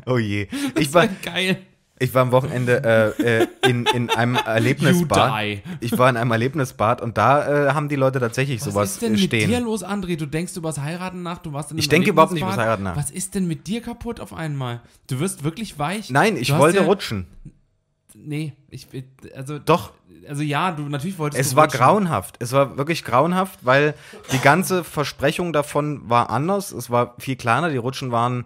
oh je. Ich das war geil. Ich war am Wochenende äh, äh in, in einem Erlebnisbad. Ich war in einem Erlebnisbad und da äh, haben die Leute tatsächlich was sowas stehen. Was ist denn mit dir los, André? Du denkst über das Heiraten nach, du warst in einem Ich denke überhaupt nicht über das Heiraten nach. Was ist denn mit dir kaputt auf einmal? Du wirst wirklich weich. Nein, ich wollte ja, rutschen. Nee, ich also Doch. Also ja, du natürlich wolltest Es war rutschen. grauenhaft. Es war wirklich grauenhaft, weil die ganze Versprechung davon war anders. Es war viel kleiner, die Rutschen waren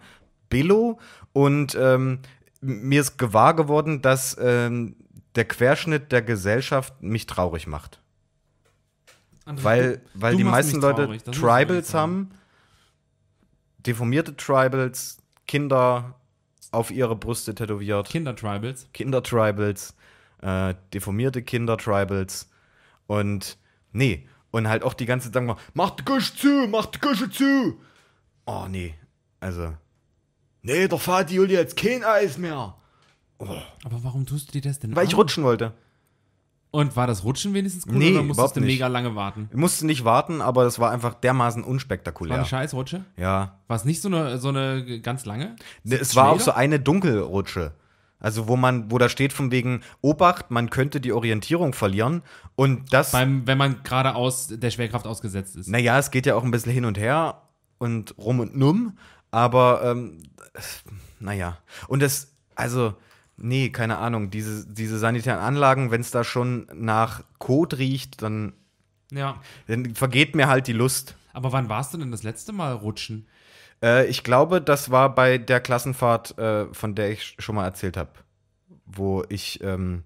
Billo und ähm, mir ist gewahr geworden, dass ähm, der Querschnitt der Gesellschaft mich traurig macht. André, also, weil weil die meisten Leute Tribals haben, deformierte Tribals, Kinder auf ihre Brüste tätowiert. Kinder-Tribals. Kinder-Tribals, äh, deformierte Kinder-Tribals. Und nee, und halt auch die ganze Zeit sagen, mach die Küche zu, mach die Küche zu. Oh nee, also Nee, der Vati holt jetzt kein Eis mehr. Oh. Aber warum tust du dir das denn Weil an? ich rutschen wollte. Und war das Rutschen wenigstens cool nee, oder musstest du mega lange warten? Ich musste nicht warten, aber das war einfach dermaßen unspektakulär. War eine Scheißrutsche? Ja. War es nicht so eine, so eine ganz lange? So es war auch so eine Dunkelrutsche. Also wo man, wo da steht von wegen Obacht, man könnte die Orientierung verlieren und das. Beim, wenn man gerade aus der Schwerkraft ausgesetzt ist. Naja, es geht ja auch ein bisschen hin und her und rum und numm. Aber, ähm, naja. Und das, also, nee, keine Ahnung. Diese, diese sanitären Anlagen, wenn es da schon nach Kot riecht, dann, ja. dann vergeht mir halt die Lust. Aber wann warst du denn das letzte Mal rutschen? Äh, ich glaube, das war bei der Klassenfahrt, äh, von der ich schon mal erzählt habe. Wo ich, ähm,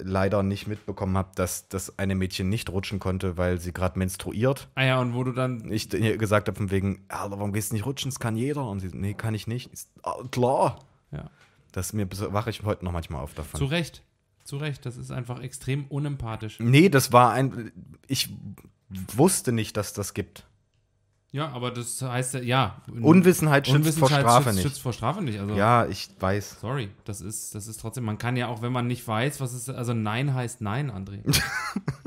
leider nicht mitbekommen habe, dass das eine Mädchen nicht rutschen konnte, weil sie gerade menstruiert. Ah ja, und wo du dann. Ich gesagt habe, von wegen, Alter, warum gehst du nicht rutschen? Das kann jeder. Und sie, nee, kann ich nicht. Ah, klar. Ja. Das mir wache ich heute noch manchmal auf davon. Zu Recht. Zu Recht. Das ist einfach extrem unempathisch. Nee, das war ein. Ich wusste nicht, dass das gibt. Ja, aber das heißt ja. Unwissenheit schützt Unwissenheit vor Strafe schützt, nicht. Schützt vor Strafe nicht. Also, ja, ich weiß. Sorry, das ist, das ist trotzdem. Man kann ja auch, wenn man nicht weiß, was ist. Also Nein heißt Nein, André.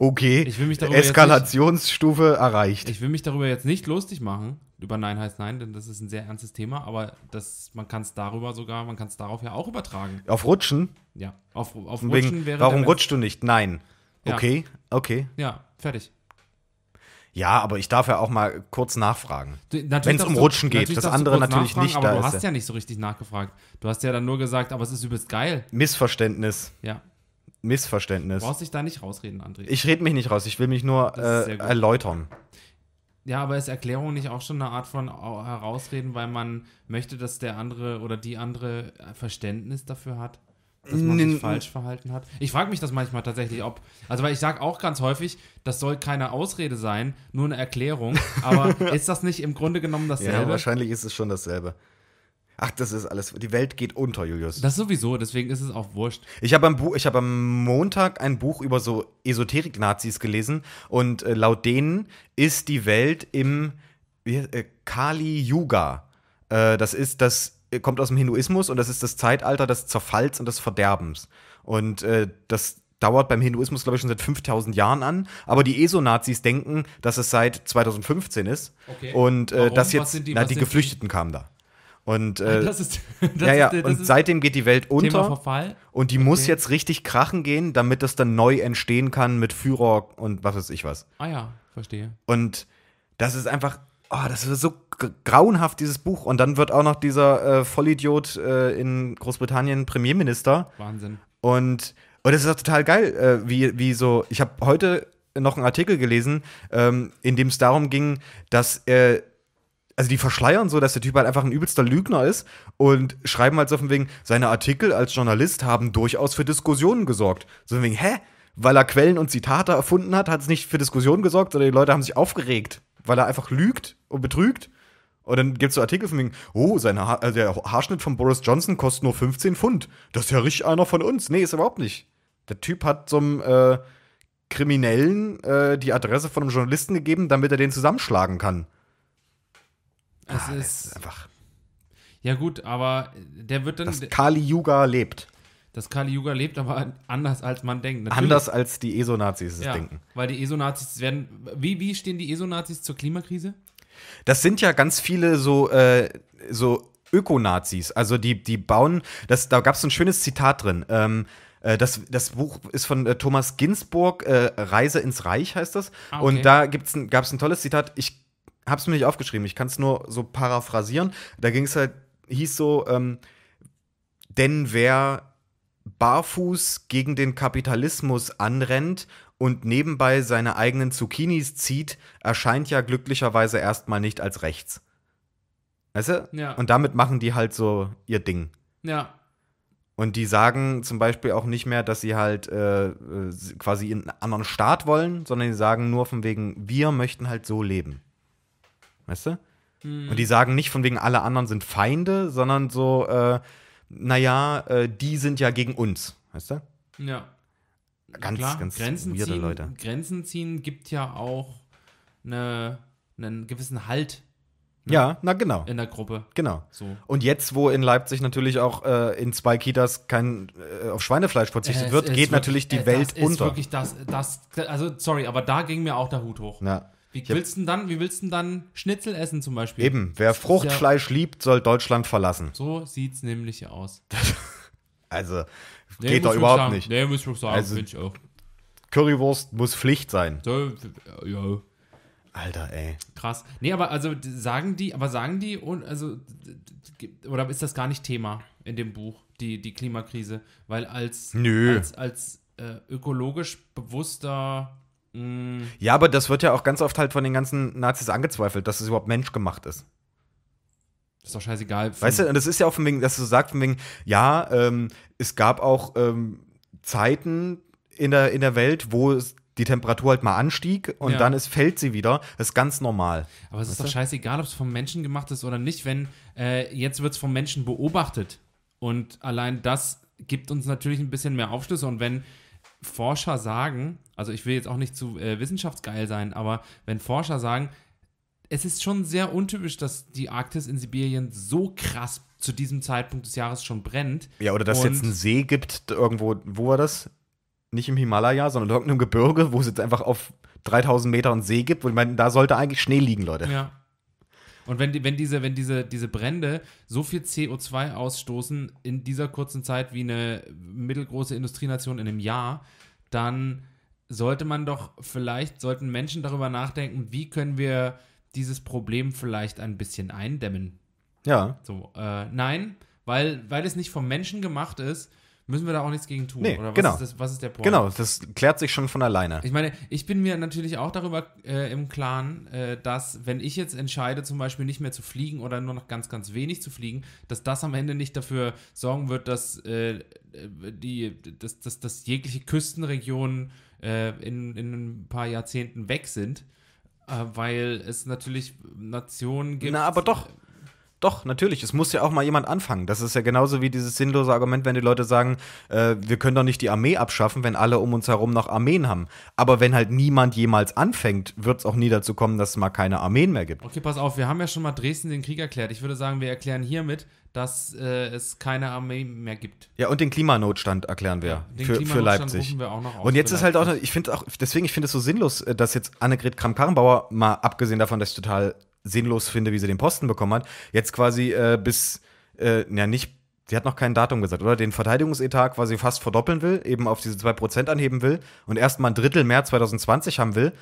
okay. Ich will mich Eskalationsstufe nicht, erreicht. Ich will mich darüber jetzt nicht lustig machen. Über Nein heißt Nein, denn das ist ein sehr ernstes Thema. Aber das, man kann es darüber sogar, man kann es darauf ja auch übertragen. Auf Rutschen? Ja. Auf, auf Rutschen wäre. Warum rutschst du nicht? Nein. Ja. Okay, okay. Ja, fertig. Ja, aber ich darf ja auch mal kurz nachfragen. Wenn es um Rutschen geht, das andere natürlich nicht. Aber da du ist hast ja nicht so richtig nachgefragt. Du hast ja dann nur gesagt, aber es ist übelst geil. Missverständnis. Ja. Missverständnis. Du brauchst dich da nicht rausreden, André. Ich rede mich nicht raus, ich will mich nur äh, erläutern. Ja, aber ist Erklärung nicht auch schon eine Art von herausreden, weil man möchte, dass der andere oder die andere Verständnis dafür hat? dass man sich falsch verhalten hat. Ich frage mich das manchmal tatsächlich, ob. Also, weil ich sage auch ganz häufig, das soll keine Ausrede sein, nur eine Erklärung. Aber ist das nicht im Grunde genommen dasselbe? Ja, wahrscheinlich ist es schon dasselbe. Ach, das ist alles. Die Welt geht unter, Julius. Das sowieso, deswegen ist es auch wurscht. Ich habe am, hab am Montag ein Buch über so Esoterik-Nazis gelesen und äh, laut denen ist die Welt im äh, Kali Yuga. Äh, das ist das äh, kommt aus dem Hinduismus und das ist das Zeitalter des Zerfalls und des Verderbens. Und äh, das dauert beim Hinduismus, glaube ich, schon seit 5000 Jahren an. Aber die ESO-Nazis denken, dass es seit 2015 ist. Okay. Und äh, dass jetzt, die, na, die Geflüchteten die? kamen da. Und, äh, ah, das ist, das ja, ja. Ist, und seitdem geht die Welt unter. Und die okay. muss jetzt richtig krachen gehen, damit das dann neu entstehen kann mit Führer und was weiß ich was. Ah ja, verstehe. Und das ist einfach oh, das ist so grauenhaft, dieses Buch. Und dann wird auch noch dieser äh, Vollidiot äh, in Großbritannien Premierminister. Wahnsinn. Und, und das ist auch total geil, äh, wie, wie so, ich habe heute noch einen Artikel gelesen, ähm, in dem es darum ging, dass er also die verschleiern so, dass der Typ halt einfach ein übelster Lügner ist und schreiben halt so von wegen, seine Artikel als Journalist haben durchaus für Diskussionen gesorgt. So von wegen, hä? Weil er Quellen und Zitate erfunden hat, hat es nicht für Diskussionen gesorgt, sondern die Leute haben sich aufgeregt weil er einfach lügt und betrügt. Und dann gibt es so Artikel von wegen, oh, sein ha also der Haarschnitt von Boris Johnson kostet nur 15 Pfund. Das ist ja richtig einer von uns. Nee, ist überhaupt nicht. Der Typ hat so einem äh, Kriminellen äh, die Adresse von einem Journalisten gegeben, damit er den zusammenschlagen kann. Das ah, ist, ist einfach. Ja, gut, aber der wird dann. Dass Kali Yuga lebt. Das Kali Yuga lebt aber anders, als man denkt. Natürlich. Anders als die ESO-Nazis es ja, denken. Weil die ESO-Nazis werden. Wie, wie stehen die ESO-Nazis zur Klimakrise? Das sind ja ganz viele so, äh, so Ökonazis. Also die, die bauen. Das, da gab es ein schönes Zitat drin. Ähm, äh, das, das Buch ist von äh, Thomas Ginsburg, äh, Reise ins Reich heißt das. Ah, okay. Und da gab es ein tolles Zitat. Ich habe es mir nicht aufgeschrieben, ich kann es nur so paraphrasieren. Da ging es halt, hieß so, ähm, denn wer barfuß gegen den Kapitalismus anrennt und nebenbei seine eigenen Zucchinis zieht, erscheint ja glücklicherweise erstmal nicht als rechts. Weißt du? Ja. Und damit machen die halt so ihr Ding. Ja. Und die sagen zum Beispiel auch nicht mehr, dass sie halt äh, äh quasi in einen anderen Staat wollen, sondern die sagen nur von wegen, wir möchten halt so leben. Weißt du? Mhm. Und die sagen nicht von wegen, alle anderen sind Feinde, sondern so, äh, naja, äh, die sind ja gegen uns, weißt du? Ja. Ganz, Klar, ganz Grenzen ziehen, Leute. Grenzen ziehen gibt ja auch eine, einen gewissen Halt ne? ja, na genau. In der Gruppe. Genau. So. Und jetzt, wo in Leipzig natürlich auch äh, in zwei Kitas kein äh, auf Schweinefleisch verzichtet äh, wird, geht wirklich, natürlich die äh, Welt das unter. Ist wirklich das, das, also sorry, aber da ging mir auch der Hut hoch. Ja. Wie willst du dann, wie willst du dann Schnitzel essen zum Beispiel? Eben, wer Fruchtfleisch ja liebt, soll Deutschland verlassen. So sieht es nämlich aus. also, nee, geht doch überhaupt sagen, nicht. Nee, muss ich sagen, also, ich auch. Currywurst muss Pflicht sein. So, ja. Alter, ey. Krass. Nee, aber also sagen die, aber sagen die also oder ist das gar nicht Thema in dem Buch, die, die Klimakrise, weil als Nö. als, als äh, ökologisch bewusster Mhm. Ja, aber das wird ja auch ganz oft halt von den ganzen Nazis angezweifelt, dass es überhaupt menschgemacht ist. Ist doch scheißegal. Weißt du, das ist ja auch von wegen, dass du sagst von wegen, ja, ähm, es gab auch ähm, Zeiten in der, in der Welt, wo es die Temperatur halt mal anstieg und ja. dann ist, fällt sie wieder. Das ist ganz normal. Aber es ist doch scheißegal, ob es vom Menschen gemacht ist oder nicht, wenn äh, jetzt wird es vom Menschen beobachtet. Und allein das gibt uns natürlich ein bisschen mehr Aufschlüsse. Und wenn Forscher sagen, also ich will jetzt auch nicht zu äh, wissenschaftsgeil sein, aber wenn Forscher sagen, es ist schon sehr untypisch, dass die Arktis in Sibirien so krass zu diesem Zeitpunkt des Jahres schon brennt. Ja, oder dass es jetzt einen See gibt, irgendwo, wo war das? Nicht im Himalaya, sondern irgendeinem Gebirge, wo es jetzt einfach auf 3000 Meter einen See gibt. Und ich meine, da sollte eigentlich Schnee liegen, Leute. Ja. Und wenn, wenn, diese, wenn diese, diese Brände so viel CO2 ausstoßen in dieser kurzen Zeit wie eine mittelgroße Industrienation in einem Jahr, dann sollte man doch vielleicht, sollten Menschen darüber nachdenken, wie können wir dieses Problem vielleicht ein bisschen eindämmen. Ja. So, äh, nein, weil, weil es nicht vom Menschen gemacht ist, müssen wir da auch nichts gegen tun. Nee, Oder was, genau. ist das, was ist der Punkt? Genau, das klärt sich schon von alleine. Ich meine, ich bin mir natürlich auch darüber äh, im Klaren, äh, dass wenn ich jetzt entscheide, zum Beispiel nicht mehr zu fliegen oder nur noch ganz, ganz wenig zu fliegen, dass das am Ende nicht dafür sorgen wird, dass, äh, äh die, dass, dass, dass jegliche Küstenregionen äh, in, in ein paar Jahrzehnten weg sind, äh, weil es natürlich Nationen gibt. Na, aber doch. Doch, natürlich. Es muss ja auch mal jemand anfangen. Das ist ja genauso wie dieses sinnlose Argument, wenn die Leute sagen, äh, wir können doch nicht die Armee abschaffen, wenn alle um uns herum noch Armeen haben. Aber wenn halt niemand jemals anfängt, wird es auch nie dazu kommen, dass es mal keine Armeen mehr gibt. Okay, pass auf, wir haben ja schon mal Dresden den Krieg erklärt. Ich würde sagen, wir erklären hiermit, dass äh, es keine Armee mehr gibt. Ja, und den Klimanotstand erklären wir ja, für, für Leipzig. und jetzt ist halt auch, ich finde auch, deswegen, ich finde es so sinnlos, äh, dass jetzt Annegret Kramp-Karrenbauer, mal abgesehen davon, dass ich total sinnlos finde, wie sie den Posten bekommen hat, jetzt quasi äh, bis, äh, ja, nicht, sie hat noch kein Datum gesagt, oder? Den Verteidigungsetat quasi fast verdoppeln will, eben auf diese 2% anheben will und erstmal ein Drittel mehr 2020 haben will.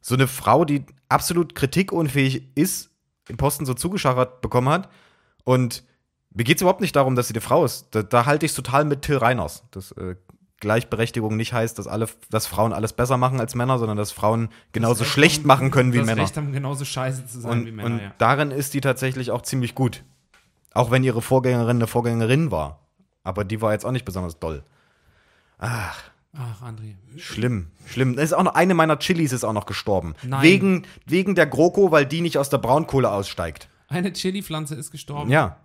So eine Frau, die absolut kritikunfähig ist, den Posten so zugeschachert bekommen hat und mir geht es überhaupt nicht darum, dass sie eine Frau ist. Da, da halte ich es total mit Till Reiners. Das äh, Gleichberechtigung nicht heißt, dass alle, dass Frauen alles besser machen als Männer, sondern dass Frauen genauso das schlecht haben, machen können wie das Männer. Recht haben genauso scheiße zu sein und, wie Männer. Und ja. darin ist die tatsächlich auch ziemlich gut, auch wenn ihre Vorgängerin eine Vorgängerin war, aber die war jetzt auch nicht besonders doll. Ach. Ach, André. Schlimm, schlimm. ist auch noch, eine meiner Chilis ist auch noch gestorben. Nein. Wegen, wegen der GroKo, weil die nicht aus der Braunkohle aussteigt. Eine Chili-Pflanze ist gestorben. Ja.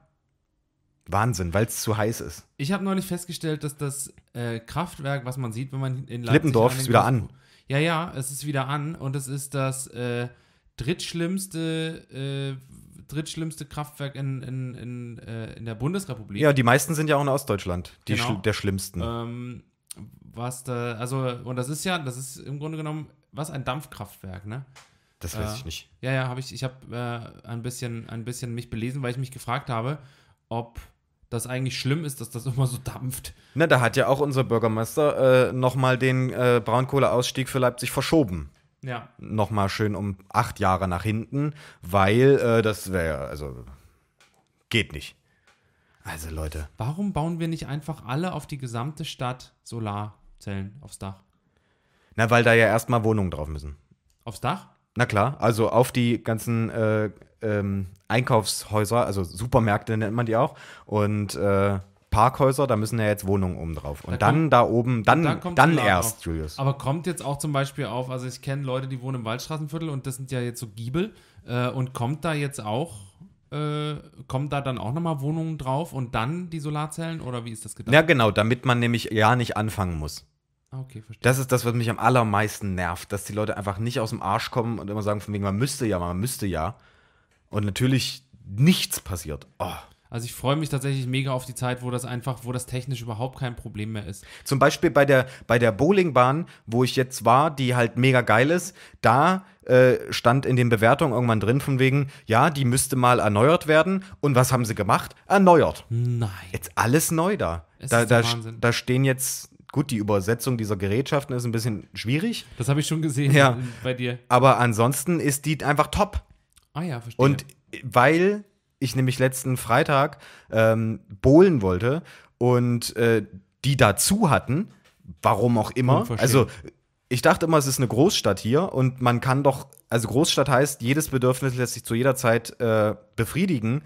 Wahnsinn, weil es zu heiß ist. Ich habe neulich festgestellt, dass das äh, Kraftwerk, was man sieht, wenn man in Leipzig Lippendorf ist wieder an. Ja, ja, es ist wieder an und es ist das äh, drittschlimmste, äh, drittschlimmste Kraftwerk in, in, in, äh, in, der Bundesrepublik. Ja, die meisten sind ja auch in Ostdeutschland, die genau. schl der schlimmsten. Ähm, was da, also, und das ist ja, das ist im Grunde genommen, was ein Dampfkraftwerk, ne? Das weiß ich äh, nicht. Ja, ja, habe ich, ich habe äh, ein bisschen, ein bisschen mich belesen, weil ich mich gefragt habe, ob das eigentlich schlimm ist, dass das immer so dampft. Na, da hat ja auch unser Bürgermeister äh, nochmal den äh, Braunkohleausstieg für Leipzig verschoben. Ja. Nochmal schön um acht Jahre nach hinten, weil äh, das wäre, also geht nicht. Also Leute. Warum bauen wir nicht einfach alle auf die gesamte Stadt Solarzellen aufs Dach? Na, weil da ja erstmal Wohnungen drauf müssen. Aufs Dach? Na klar, also auf die ganzen äh, ähm, Einkaufshäuser, also Supermärkte nennt man die auch, und äh, Parkhäuser, da müssen ja jetzt Wohnungen oben drauf. Und da dann kommt, da oben, dann, dann, dann erst, auf. Julius. Aber kommt jetzt auch zum Beispiel auf, also ich kenne Leute, die wohnen im Waldstraßenviertel und das sind ja jetzt so Giebel, äh, und kommt da jetzt auch äh, kommen da dann auch nochmal Wohnungen drauf und dann die Solarzellen oder wie ist das gedacht? Ja, genau, damit man nämlich ja nicht anfangen muss. Ah, okay, verstehe. Das ist das, was mich am allermeisten nervt, dass die Leute einfach nicht aus dem Arsch kommen und immer sagen, von wegen, man müsste ja, man müsste ja. Und natürlich nichts passiert. Oh. Also ich freue mich tatsächlich mega auf die Zeit, wo das einfach, wo das technisch überhaupt kein Problem mehr ist. Zum Beispiel bei der, bei der Bowlingbahn, wo ich jetzt war, die halt mega geil ist, da äh, stand in den Bewertungen irgendwann drin von wegen, ja, die müsste mal erneuert werden. Und was haben sie gemacht? Erneuert. Nein. Jetzt alles neu da. Es da, da, da stehen jetzt Gut, die Übersetzung dieser Gerätschaften ist ein bisschen schwierig. Das habe ich schon gesehen ja. bei dir. Aber ansonsten ist die einfach top. Ah ja, verstehe. Und weil ich nämlich letzten Freitag ähm, bowlen wollte und äh, die dazu hatten, warum auch immer. Also ich dachte immer, es ist eine Großstadt hier und man kann doch, also Großstadt heißt, jedes Bedürfnis lässt sich zu jeder Zeit äh, befriedigen.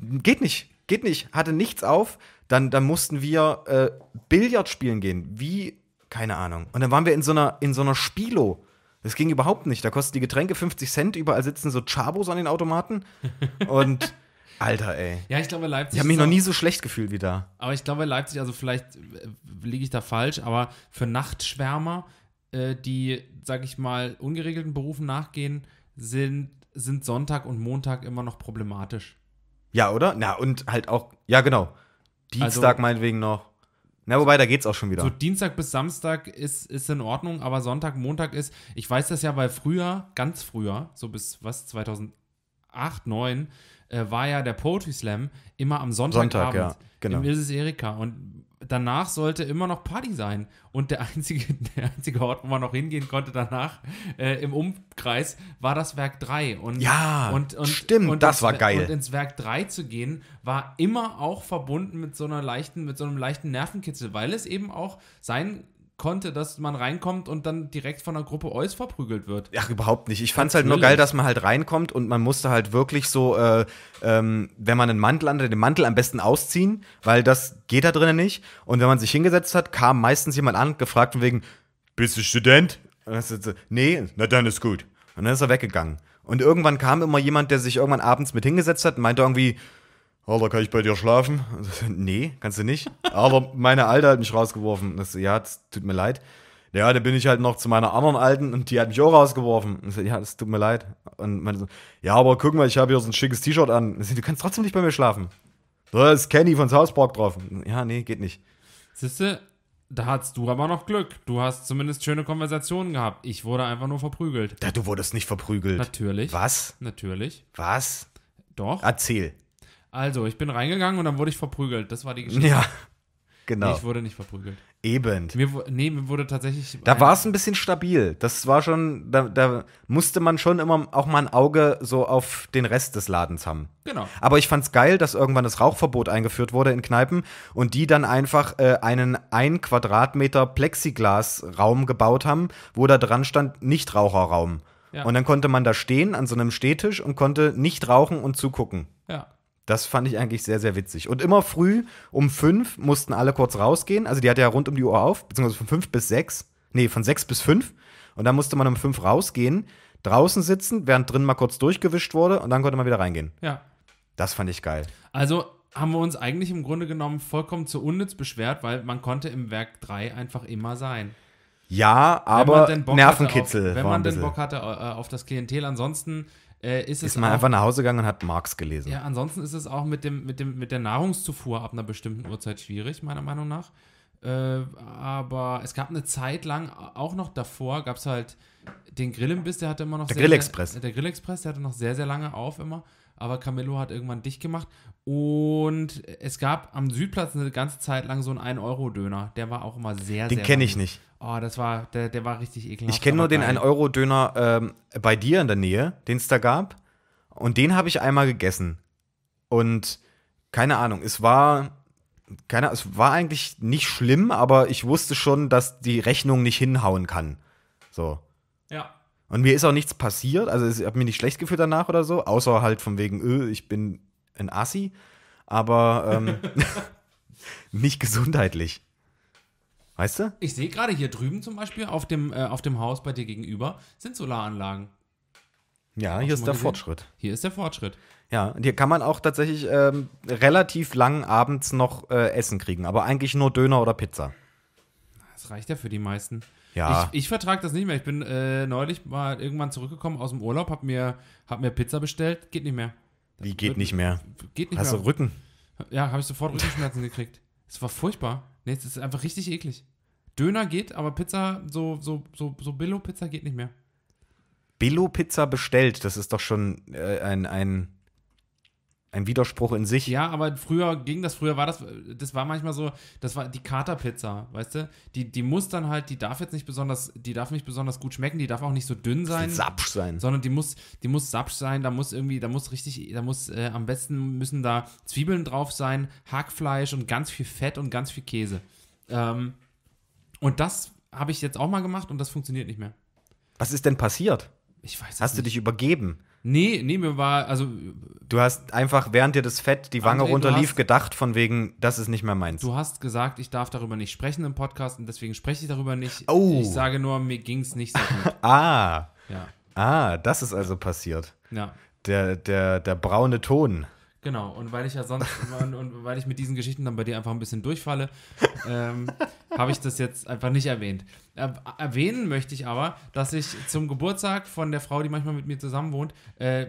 Geht nicht, geht nicht, hatte nichts auf. Dann, dann mussten wir äh, Billard spielen gehen, wie, keine Ahnung. Und dann waren wir in so einer, in so einer Spilo. Das ging überhaupt nicht. Da kosten die Getränke 50 Cent, überall sitzen so Chabos an den Automaten. Und Alter, ey. Ja, ich glaube, Leipzig. Ich habe mich noch nie so schlecht gefühlt wie da. Aber ich glaube, Leipzig, also vielleicht äh, liege ich da falsch, aber für Nachtschwärmer, äh, die, sag ich mal, ungeregelten Berufen nachgehen, sind, sind Sonntag und Montag immer noch problematisch. Ja, oder? Na, und halt auch, ja, genau. Dienstag also, meinetwegen noch. Na, wobei, da geht's auch schon wieder. So Dienstag bis Samstag ist, ist in Ordnung, aber Sonntag, Montag ist, ich weiß das ja, weil früher, ganz früher, so bis was, 2008, 2009, äh, war ja der Poetry Slam immer am Sonntagabend. Sonntag, ja, genau. Im Ilses Erika. Und danach sollte immer noch Party sein. Und der einzige, der einzige Ort, wo man noch hingehen konnte danach äh, im Umkreis, war das Werk 3. Und, ja, und, und, stimmt, und das war geil. Und ins Werk 3 zu gehen, war immer auch verbunden mit so, einer leichten, mit so einem leichten Nervenkitzel, weil es eben auch sein konnte, dass man reinkommt und dann direkt von der Gruppe Eus verprügelt wird. Ja, überhaupt nicht. Ich fand es halt nur geil, dass man halt reinkommt und man musste halt wirklich so, äh, ähm, wenn man einen Mantel an, den Mantel am besten ausziehen, weil das geht da drinnen nicht. Und wenn man sich hingesetzt hat, kam meistens jemand an, gefragt von wegen, bist du Student? Und dann so, nee, na dann ist gut. Und dann ist er weggegangen. Und irgendwann kam immer jemand, der sich irgendwann abends mit hingesetzt hat und meinte irgendwie, Oh, Alter, kann ich bei dir schlafen? nee, kannst du nicht. Aber meine Alte hat mich rausgeworfen. Das, ja, das tut mir leid. Ja, da bin ich halt noch zu meiner anderen Alten und die hat mich auch rausgeworfen. ja, das tut mir leid. Und meine so, ja, aber guck mal, ich habe hier so ein schickes T-Shirt an. du kannst trotzdem nicht bei mir schlafen. Da ist Kenny von South Park drauf. Ja, nee, geht nicht. Siehst du, da hattest du aber noch Glück. Du hast zumindest schöne Konversationen gehabt. Ich wurde einfach nur verprügelt. Ja, du wurdest nicht verprügelt. Natürlich. Was? Natürlich. Was? Doch. Erzähl. Also, ich bin reingegangen und dann wurde ich verprügelt. Das war die Geschichte. Ja, genau. Nee, ich wurde nicht verprügelt. Eben. Mir, nee, mir wurde tatsächlich. Da war es ein bisschen stabil. Das war schon, da, da, musste man schon immer auch mal ein Auge so auf den Rest des Ladens haben. Genau. Aber ich fand es geil, dass irgendwann das Rauchverbot eingeführt wurde in Kneipen und die dann einfach äh, einen ein Quadratmeter Plexiglasraum gebaut haben, wo da dran stand Nichtraucherraum. Ja. Und dann konnte man da stehen an so einem Stehtisch und konnte nicht rauchen und zugucken. Das fand ich eigentlich sehr, sehr witzig. Und immer früh um fünf mussten alle kurz rausgehen. Also die hatte ja rund um die Uhr auf, beziehungsweise von fünf bis sechs. Nee, von sechs bis fünf. Und dann musste man um fünf rausgehen, draußen sitzen, während drin mal kurz durchgewischt wurde und dann konnte man wieder reingehen. Ja. Das fand ich geil. Also haben wir uns eigentlich im Grunde genommen vollkommen zu unnütz beschwert, weil man konnte im Werk 3 einfach immer sein. Ja, aber Nervenkitzel. wenn man den Bock, hatte auf, man den Bock hatte äh, auf das Klientel. Ansonsten äh, ist, ist es. man auch, einfach nach Hause gegangen und hat Marx gelesen. Ja, ansonsten ist es auch mit, dem, mit, dem, mit der Nahrungszufuhr ab einer bestimmten Uhrzeit schwierig, meiner Meinung nach. Äh, aber es gab eine Zeit lang, auch noch davor, gab es halt den Grillimbiss, der hatte immer noch. Der Grillexpress. Der, Grillexpress, der hatte noch sehr, sehr lange auf immer. Aber Camillo hat irgendwann dicht gemacht. Und es gab am Südplatz eine ganze Zeit lang so einen 1-Euro-Döner. Der war auch immer sehr, den sehr. Den kenne ich nicht. Oh, das war, der, der war richtig ekelhaft. Ich kenne nur den 1-Euro-Döner ähm, bei dir in der Nähe, den es da gab. Und den habe ich einmal gegessen. Und keine Ahnung, es war, keine, es war eigentlich nicht schlimm, aber ich wusste schon, dass die Rechnung nicht hinhauen kann. So. Ja. Und mir ist auch nichts passiert, also ich habe mich nicht schlecht gefühlt danach oder so, außer halt von wegen, öh, ich bin ein Assi, aber ähm, nicht gesundheitlich. Weißt du? Ich sehe gerade hier drüben zum Beispiel auf dem, äh, auf dem Haus bei dir gegenüber sind Solaranlagen. Ja, hier ist der gesehen? Fortschritt. Hier ist der Fortschritt. Ja, und hier kann man auch tatsächlich ähm, relativ lang abends noch äh, Essen kriegen, aber eigentlich nur Döner oder Pizza. Das reicht ja für die meisten. Ja. Ich, ich vertrage das nicht mehr. Ich bin äh, neulich mal irgendwann zurückgekommen aus dem Urlaub, habe mir, hab mir Pizza bestellt. Geht nicht mehr. Das Wie geht wird, nicht mehr? Geht nicht Hast mehr. Hast du Rücken? Ja, habe ich sofort Rückenschmerzen gekriegt. Es war furchtbar. Nee, es ist einfach richtig eklig. Döner geht, aber Pizza, so, so, so, so Billo-Pizza geht nicht mehr. Billo-Pizza bestellt, das ist doch schon äh, ein, ein ein Widerspruch in sich. Ja, aber früher ging das, früher war das, das war manchmal so, das war die Katerpizza, weißt du? Die, die muss dann halt, die darf jetzt nicht besonders, die darf nicht besonders gut schmecken, die darf auch nicht so dünn sein. Sapsch sein. Sondern die muss, die muss sapsch sein, da muss irgendwie, da muss richtig, da muss, äh, am besten müssen da Zwiebeln drauf sein, Hackfleisch und ganz viel Fett und ganz viel Käse. Ähm, und das habe ich jetzt auch mal gemacht und das funktioniert nicht mehr. Was ist denn passiert? Ich weiß Hast nicht. du dich übergeben? Nee, nee, mir war, also. Du hast einfach, während dir das Fett die Wange André, runterlief, hast, gedacht, von wegen, das ist nicht mehr meins. Du hast gesagt, ich darf darüber nicht sprechen im Podcast und deswegen spreche ich darüber nicht. Oh. Ich sage nur, mir ging es nicht so gut. ah. Ja. Ah, das ist also passiert. Ja. Der, der, der braune Ton. Genau, und weil ich ja sonst und, und, weil ich mit diesen Geschichten dann bei dir einfach ein bisschen durchfalle, ähm, habe ich das jetzt einfach nicht erwähnt. Er, äh, erwähnen möchte ich aber, dass ich zum Geburtstag von der Frau, die manchmal mit mir zusammen wohnt, äh,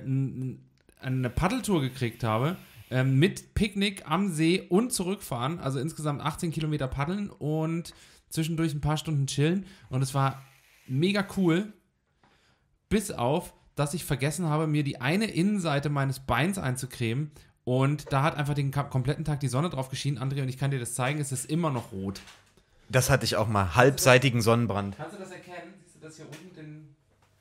eine Paddeltour gekriegt habe. Äh, mit Picknick am See und zurückfahren, also insgesamt 18 Kilometer paddeln und zwischendurch ein paar Stunden chillen. Und es war mega cool, bis auf, dass ich vergessen habe, mir die eine Innenseite meines Beins einzucremen. Und da hat einfach den kompletten Tag die Sonne drauf geschienen. André, und ich kann dir das zeigen, es ist immer noch rot. Das hatte ich auch mal. Halbseitigen Sonnenbrand. Kannst du das erkennen? Siehst du das hier unten? Den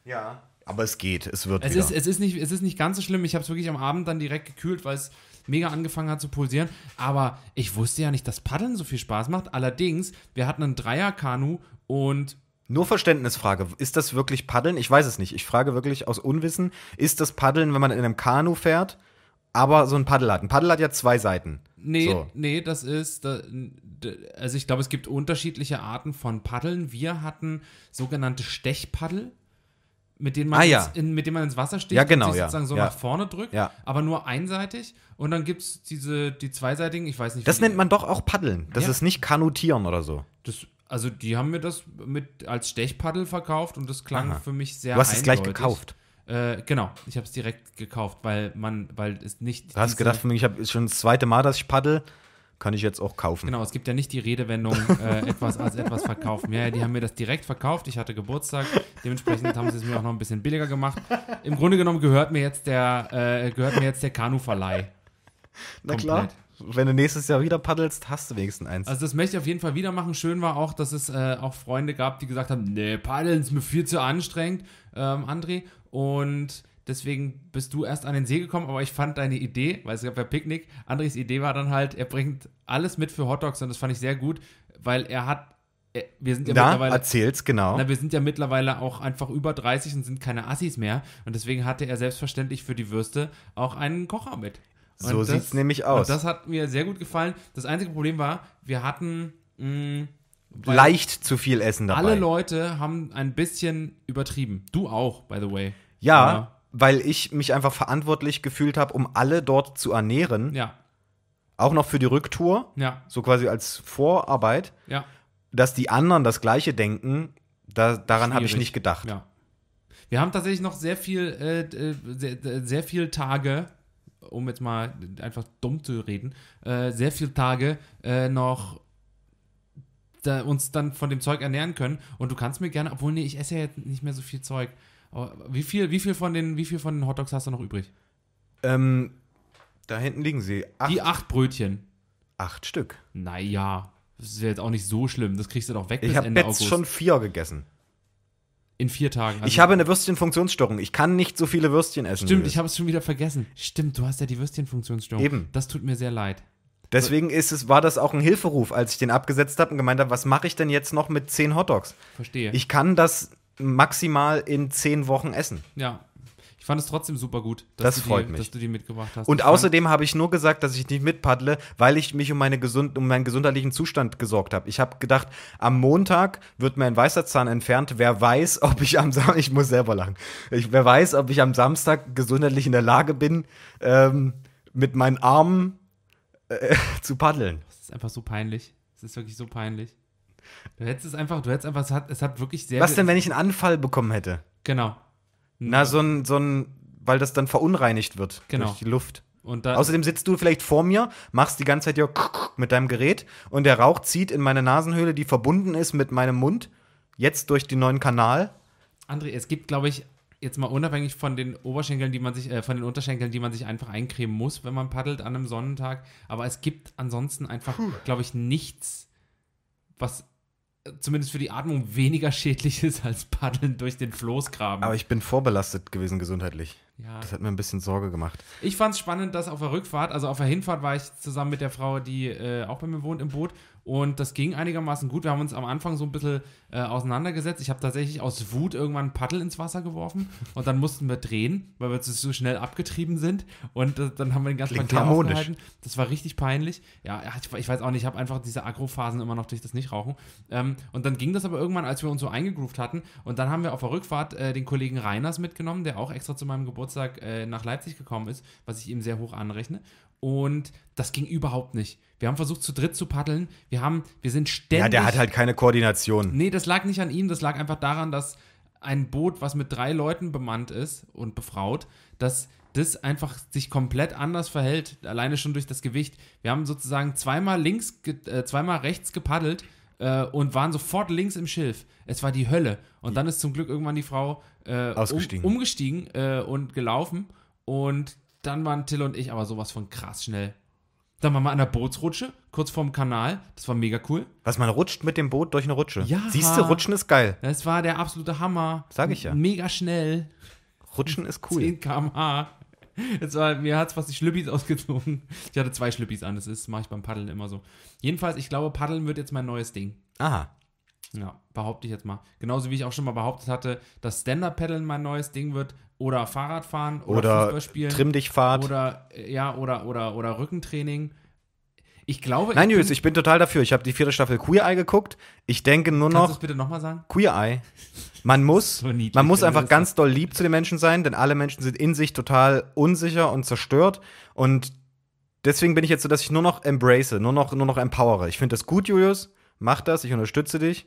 ja. Aber es geht, es wird es wieder. Ist, es, ist nicht, es ist nicht ganz so schlimm. Ich habe es wirklich am Abend dann direkt gekühlt, weil es mega angefangen hat zu pulsieren. Aber ich wusste ja nicht, dass Paddeln so viel Spaß macht. Allerdings, wir hatten einen Dreierkanu und nur Verständnisfrage. Ist das wirklich Paddeln? Ich weiß es nicht. Ich frage wirklich aus Unwissen. Ist das Paddeln, wenn man in einem Kanu fährt, aber so ein Paddel hat? Ein Paddel hat ja zwei Seiten. Nee, so. nee, das ist. Also ich glaube, es gibt unterschiedliche Arten von Paddeln. Wir hatten sogenannte Stechpaddel. Mit denen, man ah, ja. in, mit denen man ins Wasser steht ja, genau, und sich sozusagen ja. so nach vorne drückt, aber nur einseitig. Und dann gibt es diese, die zweiseitigen, ich weiß nicht. Das nennt man doch auch Paddeln. Das ist nicht Kanutieren oder so. Das also die haben mir das mit als Stechpaddel verkauft und das klang Aha. für mich sehr Du hast eindeutig. es gleich gekauft. Äh, genau, ich habe es direkt gekauft, weil man, weil es nicht. Du hast gedacht, ich habe schon das zweite Mal, dass ich paddel, kann ich jetzt auch kaufen. Genau, es gibt ja nicht die Redewendung, äh, etwas als etwas verkaufen. Ja, die haben mir das direkt verkauft. Ich hatte Geburtstag, dementsprechend haben sie es mir auch noch ein bisschen billiger gemacht. Im Grunde genommen gehört mir jetzt der, äh, gehört mir jetzt der Kanuverleih. Na klar. Wenn du nächstes Jahr wieder paddelst, hast du wenigstens eins. Also das möchte ich auf jeden Fall wieder machen. Schön war auch, dass es äh, auch Freunde gab, die gesagt haben, nee, paddeln ist mir viel zu anstrengend, ähm, André. Und deswegen bist du erst an den See gekommen, aber ich fand deine Idee, weil es gab ja Picknick, Andres Idee war dann halt, er bringt alles mit für Hot Dogs und das fand ich sehr gut, weil er hat äh, wir sind ja na, mittlerweile. Erzähl's, genau. Na, wir sind ja mittlerweile auch einfach über 30 und sind keine Assis mehr. Und deswegen hatte er selbstverständlich für die Würste auch einen Kocher mit. So sieht es nämlich aus. das hat mir sehr gut gefallen. Das einzige Problem war, wir hatten mh, mm, leicht zu viel Essen dabei. alle Leute haben ein bisschen übertrieben. Du auch, by the way. Ja, Ja. weil ich mich einfach verantwortlich gefühlt habe, um alle dort zu ernähren. Ja, Auch noch für die Rücktour, ja, so quasi als Vorarbeit. ja. Dass die anderen das Gleiche denken, da, daran habe ich nicht gedacht. Ja. Wir haben tatsächlich noch sehr viel, äh, äh sehr, sehr viel Tage um jetzt mal einfach dumm zu reden, äh, sehr viele Tage äh, noch da, uns dann von dem Zeug ernähren können. Und du kannst mir gerne, obwohl, nee, ich esse ja jetzt nicht mehr so viel Zeug. Aber wie viel, wie viel von den, wie viel von den Hotdogs hast du noch übrig? Ähm, da hinten liegen sie. Acht. Die acht Brötchen. Acht Stück. Naja, das ist jetzt auch nicht so schlimm. Das kriegst du doch weg. Ich habe jetzt schon vier gegessen. In vier Tagen. Also ich habe eine Würstchenfunktionsstörung. Ich kann nicht so viele Würstchen essen. Stimmt, ich habe es schon wieder vergessen. Stimmt, du hast ja die Würstchenfunktionsstörung. Eben. Das tut mir sehr leid. Deswegen ist es, war das auch ein Hilferuf, als ich den abgesetzt habe und gemeint habe, was mache ich denn jetzt noch mit zehn Hotdogs? Verstehe. Ich kann das maximal in zehn Wochen essen. Ja, ich fand es trotzdem super gut, dass, das freut die, mich. dass du die mitgebracht hast. Und ich außerdem habe ich nur gesagt, dass ich nicht mitpaddle, weil ich mich um, meine gesund, um meinen gesundheitlichen Zustand gesorgt habe. Ich habe gedacht, am Montag wird mir ein weißer Zahn entfernt. Wer weiß, ob ich am Samstag, ich muss selber lachen, ich, wer weiß, ob ich am Samstag gesundheitlich in der Lage bin, ähm, mit meinen Armen äh, zu paddeln. Das ist einfach so peinlich. Es ist wirklich so peinlich. Du hättest es einfach, du hättest einfach, es hat, es hat wirklich sehr. Was denn, wenn ich einen Anfall bekommen hätte? Genau, na, mhm. so ein, so ein, weil das dann verunreinigt wird genau. durch die Luft. Außerdem sitzt du vielleicht vor mir, machst die ganze Zeit ja mit deinem Gerät und der Rauch zieht in meine Nasenhöhle, die verbunden ist mit meinem Mund, jetzt durch den neuen Kanal. André, es gibt, glaube ich, jetzt mal unabhängig von den Oberschenkeln, die man sich, äh, von den Unterschenkeln, die man sich einfach eincremen muss, wenn man paddelt an einem Sonnentag. Aber es gibt ansonsten einfach, glaube ich, nichts, was zumindest für die Atmung weniger schädlich ist als Paddeln durch den Floßgraben. Aber ich bin vorbelastet gewesen gesundheitlich. Ja. Das hat mir ein bisschen Sorge gemacht. Ich fand es spannend, dass auf der Rückfahrt, also auf der Hinfahrt war ich zusammen mit der Frau, die äh, auch bei mir wohnt, im Boot. Und das ging einigermaßen gut. Wir haben uns am Anfang so ein bisschen äh, auseinandergesetzt. Ich habe tatsächlich aus Wut irgendwann einen Paddel ins Wasser geworfen und dann mussten wir drehen, weil wir so schnell abgetrieben sind. Und äh, dann haben wir den ganzen Tag Verkehr aufgehalten. Das war richtig peinlich. Ja, ich, ich weiß auch nicht, ich habe einfach diese Agrophasen immer noch durch das Nichtrauchen. Ähm, und dann ging das aber irgendwann, als wir uns so eingegroovt hatten. Und dann haben wir auf der Rückfahrt äh, den Kollegen Reiners mitgenommen, der auch extra zu meinem Geburtstag äh, nach Leipzig gekommen ist, was ich ihm sehr hoch anrechne. Und das ging überhaupt nicht. Wir haben versucht, zu dritt zu paddeln. Wir haben, wir sind ständig. Ja, der hat halt keine Koordination. Nee, das lag nicht an ihm. Das lag einfach daran, dass ein Boot, was mit drei Leuten bemannt ist und befraut, dass das einfach sich komplett anders verhält. Alleine schon durch das Gewicht. Wir haben sozusagen zweimal links, äh, zweimal rechts gepaddelt äh, und waren sofort links im Schilf. Es war die Hölle. Und dann ist zum Glück irgendwann die Frau äh, um, umgestiegen äh, und gelaufen. Und dann waren Till und ich aber sowas von krass schnell. Dann waren wir an der Bootsrutsche, kurz vorm Kanal. Das war mega cool. Was, man rutscht mit dem Boot durch eine Rutsche? Ja. Siehst du, Rutschen ist geil. Das war der absolute Hammer. Sag ich ja. Mega schnell. Rutschen ist cool. 10 km/h. war, mir hat es fast die Schlüppis ausgezogen. Ich hatte zwei Schlüppis an, das mache ich beim Paddeln immer so. Jedenfalls, ich glaube, Paddeln wird jetzt mein neues Ding. Aha. Ja, behaupte ich jetzt mal. Genauso wie ich auch schon mal behauptet hatte, dass Stand-Up-Paddeln mein neues Ding wird, oder Fahrradfahren oder, oder Fußballspielen trimm dich Fahrt oder ja oder oder oder Rückentraining. Ich glaube. Nein, ich ich bin total dafür. Ich habe die vierte Staffel Queer Eye geguckt. Ich denke nur noch. Kannst du es bitte nochmal sagen? Queer Eye. Man muss, so niedlich, man muss einfach ganz doll lieb zu den Menschen sein, denn alle Menschen sind in sich total unsicher und zerstört. Und deswegen bin ich jetzt so, dass ich nur noch embrace, nur noch, nur noch empowere. Ich finde das gut, Julius. Mach das, ich unterstütze dich.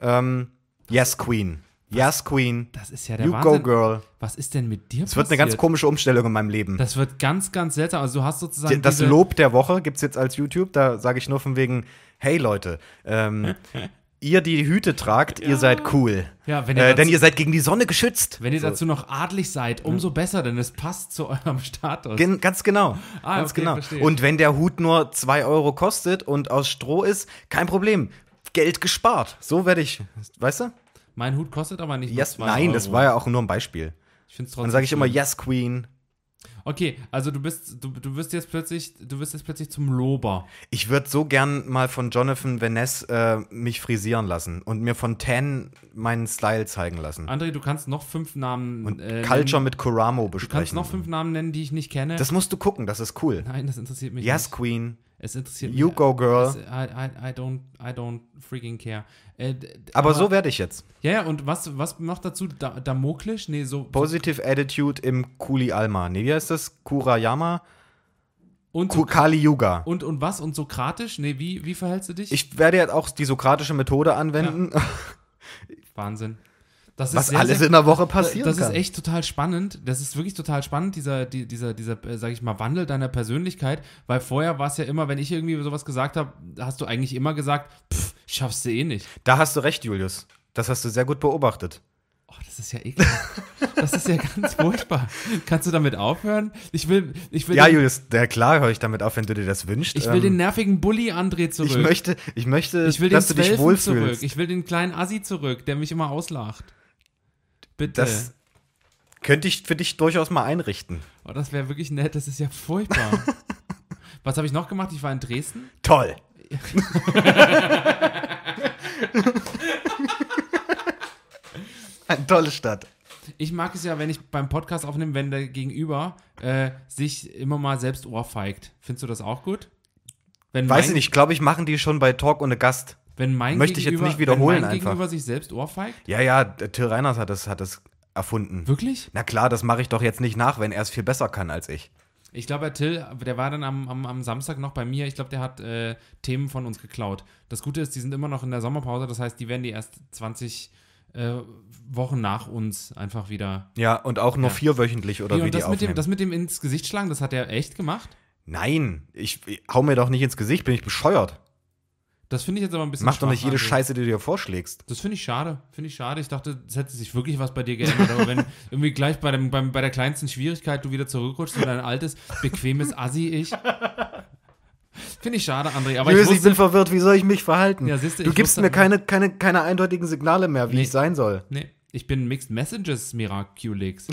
Ähm, yes, Queen. Yes, Queen. Das ist ja der You Wahnsinn. go girl. Was ist denn mit dir das passiert? Es wird eine ganz komische Umstellung in meinem Leben. Das wird ganz, ganz seltsam. Also du hast sozusagen Das Lob der Woche gibt es jetzt als YouTube. Da sage ich nur von wegen, hey Leute, ähm, ihr, die, Hüte tragt, ja. ihr seid cool. Ja, wenn ihr äh, denn ihr seid gegen die Sonne geschützt. Wenn ihr so. dazu noch adlig seid, umso besser, denn es passt zu eurem Status. Gen ganz genau. Ah, ganz okay, genau. Verstehe. Und wenn der Hut nur 2 Euro kostet und aus Stroh ist, kein Problem. Geld gespart. So werde ich, weißt du? Mein Hut kostet aber nicht yes, Nein, Euro. das war ja auch nur ein Beispiel. Ich find's trotzdem Dann sage ich immer Yes Queen. Okay, also du bist du, du wirst jetzt plötzlich du wirst jetzt plötzlich zum Lober. Ich würde so gern mal von Jonathan Vaness äh, mich frisieren lassen und mir von Tan meinen Style zeigen lassen. André, du kannst noch fünf Namen und äh, Culture nennen. mit Kuramo besprechen. Du kannst noch fünf Namen nennen, die ich nicht kenne. Das musst du gucken, das ist cool. Nein, das interessiert mich yes, nicht. Yes Queen. Es interessiert you mich. You go, girl. I, I, I, don't, I don't freaking care. Äh, aber, aber, so werde ich jetzt. Ja, ja, und was, was noch dazu? Da, Damoklisch? Nee, so. Positive so. Attitude im Kuli Alma. Nee, wie heißt das? Kurayama? Und so, Kali Yuga. Und, und was? Und sokratisch? Nee, wie, wie verhältst du dich? Ich werde jetzt auch die sokratische Methode anwenden. Ja. Wahnsinn. Das was sehr, alles sehr, in der Woche passiert. Das kann. ist echt total spannend. Das ist wirklich total spannend, dieser, dieser, dieser, äh, sag ich mal, Wandel deiner Persönlichkeit, weil vorher war es ja immer, wenn ich irgendwie sowas gesagt habe, hast du eigentlich immer gesagt, pff, schaffst du eh nicht. Da hast du recht, Julius. Das hast du sehr gut beobachtet. Oh, das ist ja ekelhaft. Das ist ja ganz furchtbar. Kannst du damit aufhören? Ich will, ich will. Ja, den, Julius, ja, klar höre ich damit auf, wenn du dir das wünschst. Ich will ähm, den nervigen Bully André zurück. Ich möchte, ich möchte, ich will dass den du dich wohlfühlst. Zurück. Ich will den kleinen Assi zurück, der mich immer auslacht. Bitte. Das könnte ich für dich durchaus mal einrichten. Oh, das wäre wirklich nett. Das ist ja furchtbar. Was habe ich noch gemacht? Ich war in Dresden. Toll. Eine tolle Stadt. Ich mag es ja, wenn ich beim Podcast aufnehme, wenn der Gegenüber äh, sich immer mal selbst ohrfeigt. Findest du das auch gut? Wenn Weiß ich nicht, glaube ich, machen die schon bei Talk ohne Gast. Wenn mein Möchte ich jetzt nicht wiederholen wenn mein einfach. Gegenüber sich selbst ohrfeigt? Ja, ja, Till Reiners hat das, hat das erfunden. Wirklich? Na klar, das mache ich doch jetzt nicht nach, wenn er es viel besser kann als ich. Ich glaube, Till, der war dann am, am, am Samstag noch bei mir. Ich glaube, der hat äh, Themen von uns geklaut. Das Gute ist, die sind immer noch in der Sommerpause. Das heißt, die werden die erst 20 äh, Wochen nach uns einfach wieder. Ja, und auch nur ja. vierwöchentlich oder ja, wie das die mit aufnehmen. dem, Das mit dem ins Gesicht schlagen, das hat er echt gemacht? Nein, ich, ich hau mir doch nicht ins Gesicht, bin ich bescheuert. Das finde ich jetzt aber ein bisschen Mach doch nicht jede also. Scheiße, die du dir vorschlägst. Das finde ich schade. Finde ich schade. Ich dachte, es hätte sich wirklich was bei dir geändert. aber wenn irgendwie gleich bei, dem, beim, bei der kleinsten Schwierigkeit du wieder zurückrutschst in dein altes, bequemes Assi-Ich. Finde ich schade, André. Aber Lös, ich, wusste, ich bin verwirrt. Wie soll ich mich verhalten? Ja, siehste, du gibst mir keine, keine, keine eindeutigen Signale mehr, wie nee. ich sein soll. Nee. Ich bin Mixed Messages Miraculix.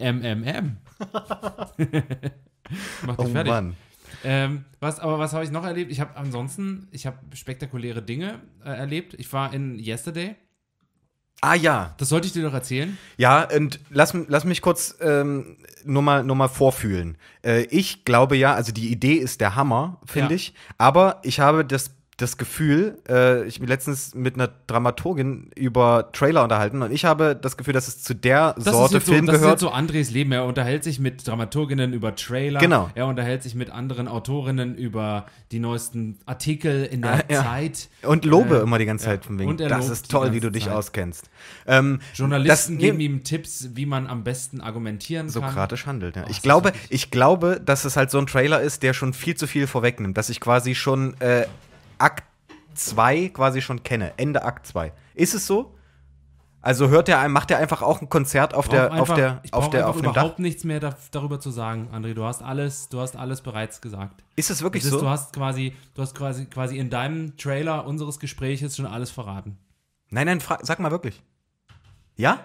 MMM. Mach dich oh, fertig. Mann. Ähm, was, aber was habe ich noch erlebt? Ich habe ansonsten, ich habe spektakuläre Dinge äh, erlebt. Ich war in Yesterday. Ah ja. Das sollte ich dir doch erzählen. Ja, und lass, lass mich kurz ähm, nur, mal, nur mal vorfühlen. Äh, ich glaube ja, also die Idee ist der Hammer, finde ja. ich. Aber ich habe das das Gefühl, äh, ich bin letztens mit einer Dramaturgin über Trailer unterhalten und ich habe das Gefühl, dass es zu der das Sorte ist Film so, das gehört. Das ist so Andres Leben. Er unterhält sich mit Dramaturginnen über Trailer. Genau. Er unterhält sich mit anderen Autorinnen über die neuesten Artikel in der ja, Zeit. Ja. Und lobe äh, immer die ganze Zeit von wegen. das ist toll, wie du dich Zeit. auskennst. Ähm, Journalisten das, geben ne, ihm Tipps, wie man am besten argumentieren kann. Sokratisch handelt. Ja. Oh, ich glaube, ich glaube, dass es halt so ein Trailer ist, der schon viel zu viel vorwegnimmt, dass ich quasi schon äh, Akt 2 quasi schon kenne, Ende Akt 2. Ist es so? Also hört er, macht er einfach auch ein Konzert auf der, einfach, auf der, ich auf der, auf dem überhaupt Dach? nichts mehr da, darüber zu sagen, André. Du hast alles, du hast alles bereits gesagt. Ist es wirklich ist, so? Du hast quasi, du hast quasi, quasi in deinem Trailer unseres Gespräches schon alles verraten. Nein, nein, frag, sag mal wirklich. Ja?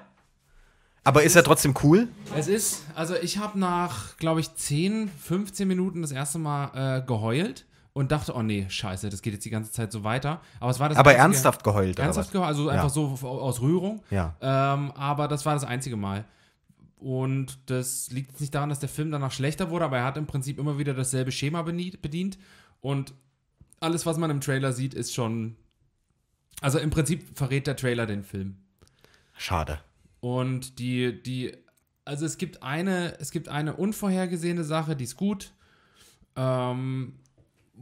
Aber ist, ist er trotzdem cool? Es ist, also ich habe nach, glaube ich, 10, 15 Minuten das erste Mal äh, geheult und dachte, oh nee, scheiße, das geht jetzt die ganze Zeit so weiter. Aber es war das. Aber einzige, ernsthaft geheult, Ernsthaft geheult, also ja. einfach so aus Rührung. Ja. Ähm, aber das war das einzige Mal. Und das liegt nicht daran, dass der Film danach schlechter wurde, aber er hat im Prinzip immer wieder dasselbe Schema bedient. Und alles, was man im Trailer sieht, ist schon. Also im Prinzip verrät der Trailer den Film. Schade. Und die, die, also es gibt eine, es gibt eine unvorhergesehene Sache, die ist gut. Ähm,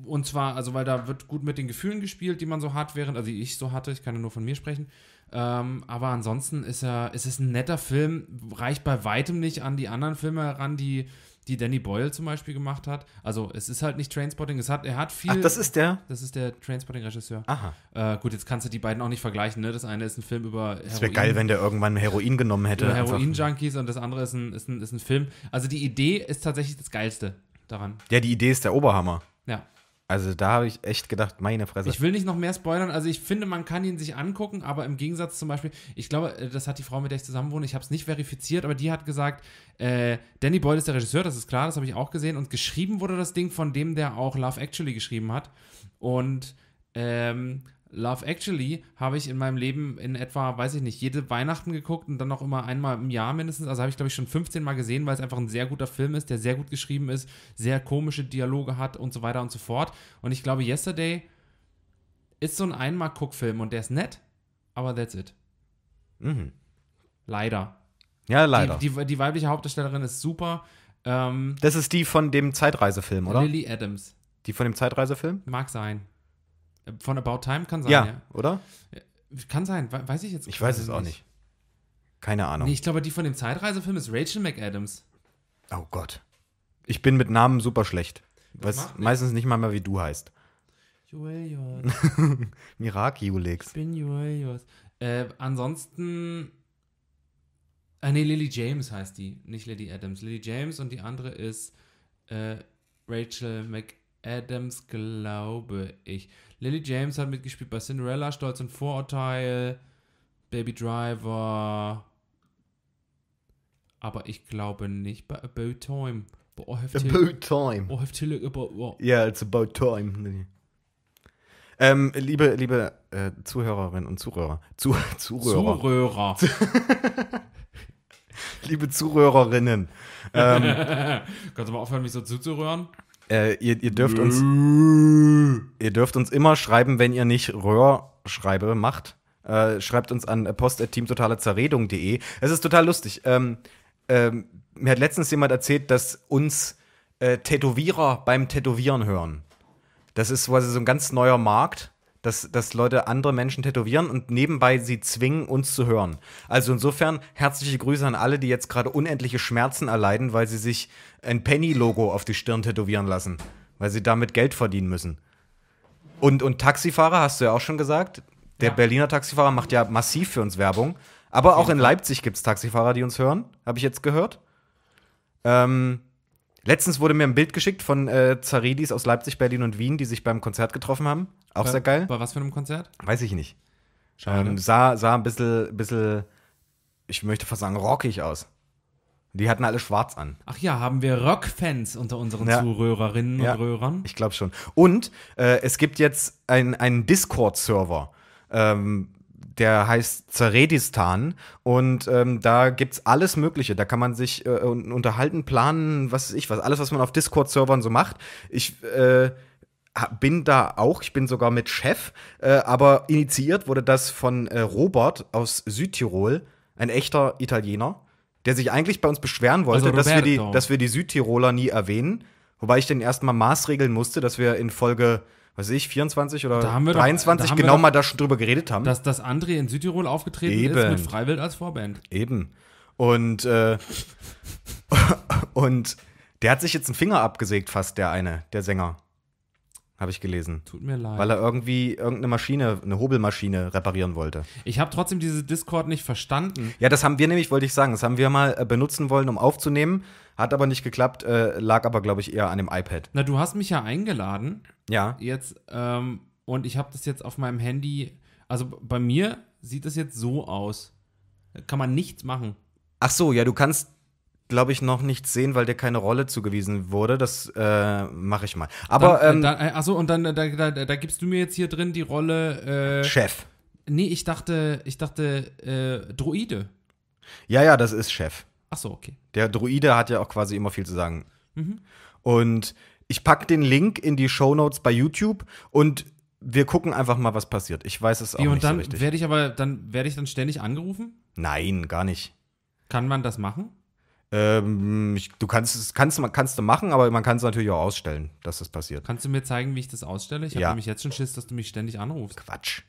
und zwar, also weil da wird gut mit den Gefühlen gespielt, die man so hat, während, also die ich so hatte, ich kann ja nur von mir sprechen. Ähm, aber ansonsten ist er, ist es ein netter Film, reicht bei weitem nicht an die anderen Filme heran, die, die Danny Boyle zum Beispiel gemacht hat. Also es ist halt nicht Trainspotting, es hat, er hat viel. Ach, das ist der? Das ist der Trainspotting-Regisseur. Aha. Äh, gut, jetzt kannst du die beiden auch nicht vergleichen, ne? Das eine ist ein Film über Heroin. Es wäre geil, wenn der irgendwann Heroin genommen hätte. Also Heroin-Junkies und das andere ist ein, ist, ein, ist ein Film. Also die Idee ist tatsächlich das Geilste daran. Ja, die Idee ist der Oberhammer. Ja. Also da habe ich echt gedacht, meine Fresse. Ich will nicht noch mehr spoilern. Also ich finde, man kann ihn sich angucken, aber im Gegensatz zum Beispiel, ich glaube, äh, das hat die Frau, mit der ich zusammen wohne, ich habe es nicht verifiziert, aber die hat gesagt, äh, Danny Boyle ist der Regisseur, das ist klar, das habe ich auch gesehen. Und geschrieben wurde das Ding von dem, der auch Love Actually geschrieben hat. Und ähm, Love Actually habe ich in meinem Leben in etwa, weiß ich nicht, jede Weihnachten geguckt und dann noch immer einmal im Jahr mindestens. Also habe ich, glaube ich, schon 15 Mal gesehen, weil es einfach ein sehr guter Film ist, der sehr gut geschrieben ist, sehr komische Dialoge hat und so weiter und so fort. Und ich glaube, Yesterday ist so ein Einmal-Guck-Film und der ist nett, aber that's it. Mhm. Leider. Ja, leider. Die, die, die weibliche Hauptdarstellerin ist super. Ähm, das ist die von dem Zeitreisefilm, oder? Lily Adams. Die von dem Zeitreisefilm? Mag sein. Von About Time kann sein, ja. ja. Oder? Äh, kann sein, weiß ich jetzt. Ich weiß es auch nicht. Keine Ahnung. Nee, ich glaube, die von dem Zeitreisefilm ist Rachel McAdams. Oh Gott. Ich bin mit Namen super schlecht. Das weiß meistens nicht mal mehr, wie du heißt. Joel Jos. Miraki Julix. Ich bin Joel Jos. Äh, ansonsten. Ah, nee, Lily James heißt die, nicht Lily Adams. Lily James und die andere ist äh, Rachel McAdams, glaube ich. Lily James hat mitgespielt bei Cinderella, Stolz und Vorurteil, Baby Driver. Aber ich glaube nicht bei About Time. But I oh, have to, about time. I have to look about what? Yeah, it's about time. Ähm, liebe liebe äh, Zuhörerinnen und Zuhörer. Zu, Zuhörer. Zuhörer. liebe Zuhörerinnen. Ähm, Kannst du mal aufhören, mich so zuzuröhren? Äh, ihr, ihr, dürft uns, ihr dürft uns immer schreiben, wenn ihr nicht Röhrschreibe macht. Äh, schreibt uns an äh, post.teamtotalezerredung.de. Es ist total lustig. Ähm, ähm, mir hat letztens jemand erzählt, dass uns äh, Tätowierer beim Tätowieren hören. Das ist quasi so ein ganz neuer Markt dass, dass Leute andere Menschen tätowieren und nebenbei sie zwingen, uns zu hören. Also insofern herzliche Grüße an alle, die jetzt gerade unendliche Schmerzen erleiden, weil sie sich ein Penny-Logo auf die Stirn tätowieren lassen, weil sie damit Geld verdienen müssen. Und, und Taxifahrer, hast du ja auch schon gesagt, der ja. Berliner Taxifahrer macht ja massiv für uns Werbung. Aber auch in Leipzig gibt es Taxifahrer, die uns hören, habe ich jetzt gehört. Ähm, Letztens wurde mir ein Bild geschickt von äh, Zaridis aus Leipzig, Berlin und Wien, die sich beim Konzert getroffen haben. Auch bei, sehr geil. Bei was für einem Konzert? Weiß ich nicht. Schade. Ähm, sah, sah ein bisschen, bisschen, ich möchte fast sagen, rockig aus. Die hatten alle schwarz an. Ach ja, haben wir Rockfans unter unseren ja. Zuhörerinnen und ja. Röhrern? Ich glaube schon. Und äh, es gibt jetzt einen Discord-Server. Ähm, der heißt Zeredistan und ähm, da es alles Mögliche. Da kann man sich äh, unterhalten, planen, was weiß ich was, alles, was man auf Discord-Servern so macht. Ich äh, bin da auch, ich bin sogar mit Chef, äh, aber initiiert wurde das von äh, Robert aus Südtirol, ein echter Italiener, der sich eigentlich bei uns beschweren wollte, also dass, wir die, dass wir die Südtiroler nie erwähnen. Wobei ich den erstmal maßregeln musste, dass wir in Folge weiß ich, 24 oder 23 doch, genau doch, mal da schon drüber geredet haben. Dass, dass André in Südtirol aufgetreten Eben. ist mit Freiwild als Vorband. Eben. Und, äh, und der hat sich jetzt einen Finger abgesägt, fast der eine, der Sänger. Habe ich gelesen. Tut mir leid. Weil er irgendwie irgendeine Maschine, eine Hobelmaschine reparieren wollte. Ich habe trotzdem diese Discord nicht verstanden. Ja, das haben wir nämlich, wollte ich sagen, das haben wir mal äh, benutzen wollen, um aufzunehmen. Hat aber nicht geklappt, äh, lag aber, glaube ich, eher an dem iPad. Na, du hast mich ja eingeladen. Ja. Jetzt, ähm, und ich habe das jetzt auf meinem Handy. Also bei mir sieht das jetzt so aus. Da kann man nichts machen. Ach so, ja, du kannst glaube ich, noch nicht sehen, weil dir keine Rolle zugewiesen wurde. Das äh, mache ich mal. Aber. Dann, äh, ähm, dann, äh, achso, und dann äh, da, da, da, gibst du mir jetzt hier drin die Rolle. Äh, Chef. Nee, ich dachte, ich dachte, äh, Droide. Ja, ja, das ist Chef. Achso, okay. Der Druide hat ja auch quasi immer viel zu sagen. Mhm. Und ich packe den Link in die Show Notes bei YouTube und wir gucken einfach mal, was passiert. Ich weiß es auch Wie, und nicht dann so Werde ich aber dann werde ich dann ständig angerufen? Nein, gar nicht. Kann man das machen? Ähm, ich, du kannst es kannst, kannst du machen, aber man kann es natürlich auch ausstellen, dass das passiert. Kannst du mir zeigen, wie ich das ausstelle? Ich habe ja. nämlich jetzt schon Schiss, dass du mich ständig anrufst. Quatsch.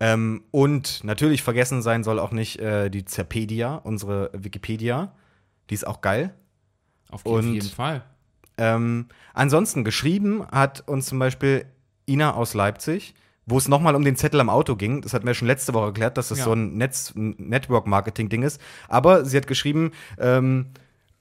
Ähm, und natürlich vergessen sein soll auch nicht äh, die Zerpedia, unsere Wikipedia. Die ist auch geil. Auf und, jeden Fall. Ähm, ansonsten geschrieben hat uns zum Beispiel Ina aus Leipzig wo es nochmal um den Zettel am Auto ging. Das hat mir schon letzte Woche erklärt, dass das ja. so ein Netz, Network-Marketing-Ding ist. Aber sie hat geschrieben, ähm,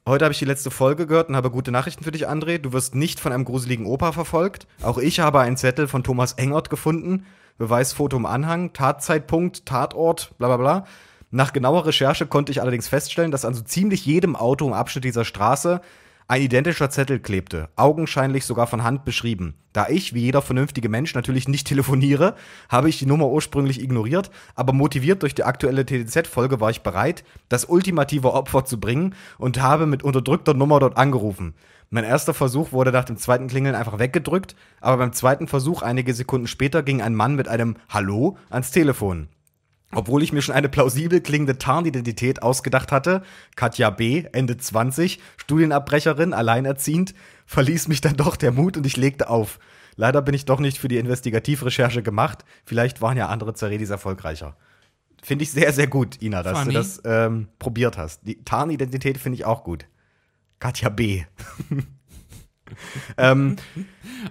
Heute habe ich die letzte Folge gehört und habe gute Nachrichten für dich, André. Du wirst nicht von einem gruseligen Opa verfolgt. Auch ich habe einen Zettel von Thomas Engert gefunden. Beweisfoto im Anhang, Tatzeitpunkt, Tatort, bla bla bla. Nach genauer Recherche konnte ich allerdings feststellen, dass an so ziemlich jedem Auto im Abschnitt dieser Straße ein identischer Zettel klebte, augenscheinlich sogar von Hand beschrieben. Da ich, wie jeder vernünftige Mensch, natürlich nicht telefoniere, habe ich die Nummer ursprünglich ignoriert, aber motiviert durch die aktuelle TDZ-Folge war ich bereit, das ultimative Opfer zu bringen und habe mit unterdrückter Nummer dort angerufen. Mein erster Versuch wurde nach dem zweiten Klingeln einfach weggedrückt, aber beim zweiten Versuch einige Sekunden später ging ein Mann mit einem Hallo ans Telefon. Obwohl ich mir schon eine plausibel klingende Tarnidentität ausgedacht hatte, Katja B., Ende 20, Studienabbrecherin, alleinerziehend, verließ mich dann doch der Mut und ich legte auf. Leider bin ich doch nicht für die Investigativrecherche gemacht. Vielleicht waren ja andere Zeredis erfolgreicher. Finde ich sehr, sehr gut, Ina, dass Funny. du das ähm, probiert hast. Die Tarnidentität finde ich auch gut. Katja B. ähm,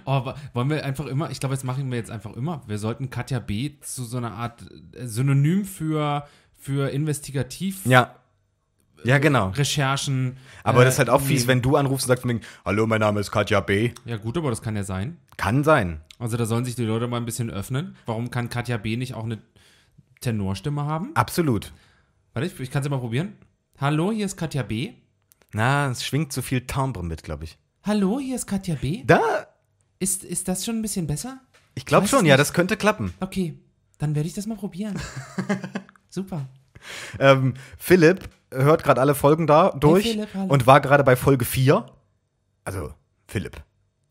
oh, wollen wir einfach immer, ich glaube, das machen wir jetzt einfach immer, wir sollten Katja B. zu so einer Art äh, Synonym für, für investigativ ja. Ja, genau. Recherchen. Aber äh, das ist halt auch äh, fies, wenn du anrufst und sagst, hallo, mein Name ist Katja B. Ja, gut, aber das kann ja sein. Kann sein. Also da sollen sich die Leute mal ein bisschen öffnen. Warum kann Katja B nicht auch eine Tenorstimme haben? Absolut. Warte, ich, ich kann es ja mal probieren. Hallo, hier ist Katja B. Na, es schwingt zu viel Timbre mit, glaube ich. Hallo, hier ist Katja B. Da? Ist, ist das schon ein bisschen besser? Ich glaube schon, ja, das könnte klappen. Okay, dann werde ich das mal probieren. Super. Ähm, Philipp hört gerade alle Folgen da durch hey Philipp, und war gerade bei Folge 4. Also, Philipp.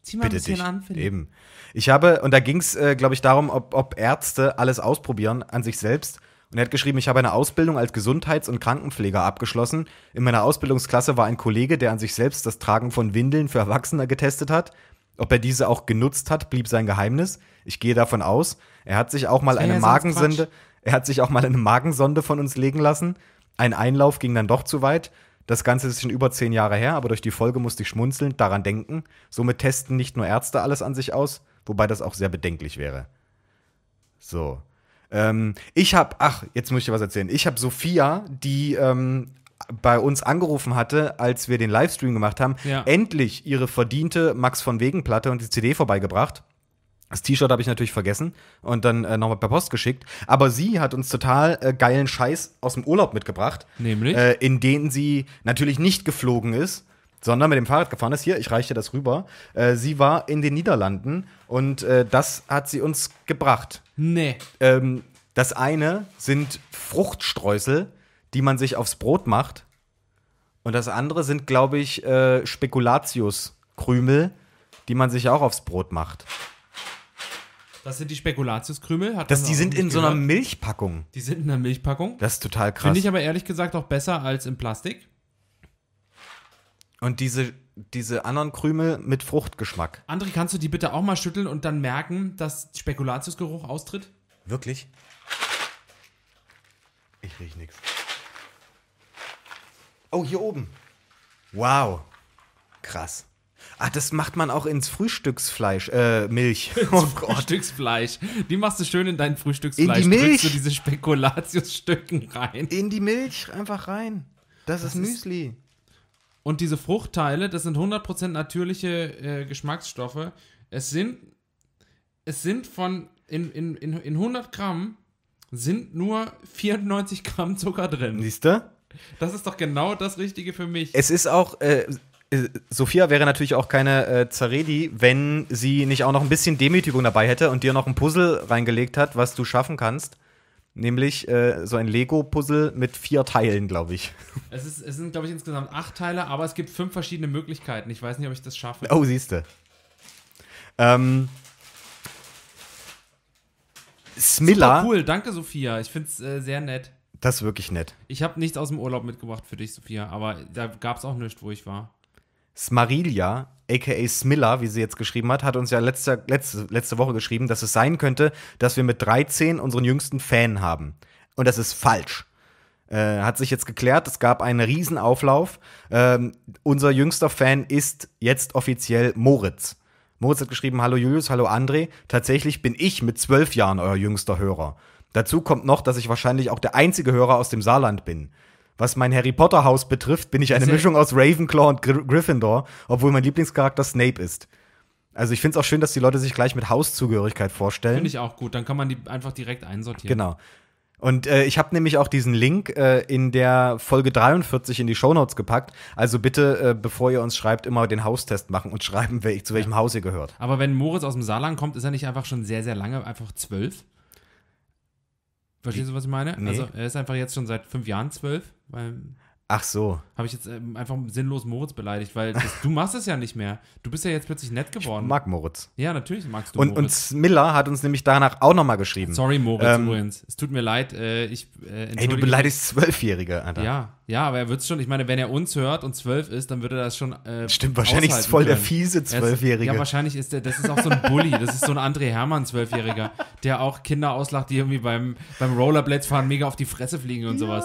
Zieh mal bitte ein bisschen dich. an, Philipp. Eben. Ich habe, und da ging es, äh, glaube ich, darum, ob, ob Ärzte alles ausprobieren an sich selbst. Und er hat geschrieben, ich habe eine Ausbildung als Gesundheits- und Krankenpfleger abgeschlossen. In meiner Ausbildungsklasse war ein Kollege, der an sich selbst das Tragen von Windeln für Erwachsene getestet hat. Ob er diese auch genutzt hat, blieb sein Geheimnis. Ich gehe davon aus. Er hat sich auch mal eine Magensonde, er hat sich auch mal eine Magensonde von uns legen lassen. Ein Einlauf ging dann doch zu weit. Das Ganze ist schon über zehn Jahre her, aber durch die Folge musste ich schmunzelnd daran denken. Somit testen nicht nur Ärzte alles an sich aus, wobei das auch sehr bedenklich wäre. So. Ähm, ich habe, ach, jetzt muss ich dir was erzählen. Ich habe Sophia, die ähm, bei uns angerufen hatte, als wir den Livestream gemacht haben, ja. endlich ihre verdiente Max von Wegen Platte und die CD vorbeigebracht. Das T-Shirt habe ich natürlich vergessen und dann äh, nochmal per Post geschickt. Aber sie hat uns total äh, geilen Scheiß aus dem Urlaub mitgebracht. Nämlich? Äh, in denen sie natürlich nicht geflogen ist, sondern mit dem Fahrrad gefahren ist. Hier, ich reiche dir das rüber. Äh, sie war in den Niederlanden und äh, das hat sie uns gebracht. Nee. Ähm, das eine sind Fruchtstreusel, die man sich aufs Brot macht. Und das andere sind, glaube ich, äh, Spekulatius-Krümel, die man sich auch aufs Brot macht. Das sind die Spekulatiuskrümel. Hat das, die sind in gehört. so einer Milchpackung. Die sind in einer Milchpackung. Das ist total krass. Finde ich aber ehrlich gesagt auch besser als im Plastik. Und diese, diese anderen Krümel mit Fruchtgeschmack. André, kannst du die bitte auch mal schütteln und dann merken, dass Spekulatiusgeruch austritt? Wirklich? Ich rieche nichts. Oh, hier oben. Wow. Krass. Ah, das macht man auch ins Frühstücksfleisch, äh, Milch. Oh Frühstücksfleisch. Die machst du schön in dein Frühstücksfleisch. In die Milch. Drückst du diese Spekulatiusstücken rein. In die Milch einfach rein. Das, das ist Müsli. Ist und diese Fruchtteile, das sind 100% natürliche äh, Geschmacksstoffe. Es sind, es sind von, in, in, in, 100 Gramm sind nur 94 Gramm Zucker drin. Siehst du? Das ist doch genau das Richtige für mich. Es ist auch, äh, äh, Sophia wäre natürlich auch keine äh, Zaredi, wenn sie nicht auch noch ein bisschen Demütigung dabei hätte und dir noch ein Puzzle reingelegt hat, was du schaffen kannst. Nämlich äh, so ein Lego-Puzzle mit vier Teilen, glaube ich. Es, ist, es sind, glaube ich, insgesamt acht Teile, aber es gibt fünf verschiedene Möglichkeiten. Ich weiß nicht, ob ich das schaffe. Oh, siehste. Ähm. Smilla. Super cool, danke, Sophia. Ich finde es äh, sehr nett. Das ist wirklich nett. Ich habe nichts aus dem Urlaub mitgebracht für dich, Sophia, aber da gab es auch nichts, wo ich war. Smarilia aka Smiller, wie sie jetzt geschrieben hat, hat uns ja letzte, letzte, letzte Woche geschrieben, dass es sein könnte, dass wir mit 13 unseren jüngsten Fan haben. Und das ist falsch. Äh, hat sich jetzt geklärt, es gab einen Riesenauflauf. Ähm, unser jüngster Fan ist jetzt offiziell Moritz. Moritz hat geschrieben, hallo Julius, hallo André. Tatsächlich bin ich mit zwölf Jahren euer jüngster Hörer. Dazu kommt noch, dass ich wahrscheinlich auch der einzige Hörer aus dem Saarland bin. Was mein Harry Potter Haus betrifft, bin ich eine Mischung aus Ravenclaw und Gr Gryffindor, obwohl mein Lieblingscharakter Snape ist. Also ich finde es auch schön, dass die Leute sich gleich mit Hauszugehörigkeit vorstellen. Finde ich auch gut, dann kann man die einfach direkt einsortieren. Genau. Und äh, ich habe nämlich auch diesen Link äh, in der Folge 43 in die Shownotes gepackt. Also bitte, äh, bevor ihr uns schreibt, immer den Haustest machen und schreiben, wel zu welchem ja. Haus ihr gehört. Aber wenn Moritz aus dem Saarland kommt, ist er nicht einfach schon sehr, sehr lange, einfach zwölf? Verstehst du, was ich meine? Nee. Also er ist einfach jetzt schon seit fünf Jahren zwölf. Weil Ach so. Habe ich jetzt ähm, einfach sinnlos Moritz beleidigt, weil das, du machst es ja nicht mehr. Du bist ja jetzt plötzlich nett geworden. Ich mag Moritz. Ja, natürlich magst du und, Moritz. Und Miller hat uns nämlich danach auch nochmal geschrieben. Sorry, Moritz ähm, übrigens. Es tut mir leid. Äh, ich, äh, ey, du beleidigst Zwölfjährige, Alter. Ja, ja, aber er wird es schon, ich meine, wenn er uns hört und zwölf ist, dann würde das schon. Äh, Stimmt, wahrscheinlich ist es voll können. der fiese Zwölfjährige. Ja, wahrscheinlich ist der, das ist auch so ein Bully, das ist so ein André Hermann Zwölfjähriger, der auch Kinder auslacht, die irgendwie beim, beim Rollerblades fahren mega auf die Fresse fliegen und ja. sowas.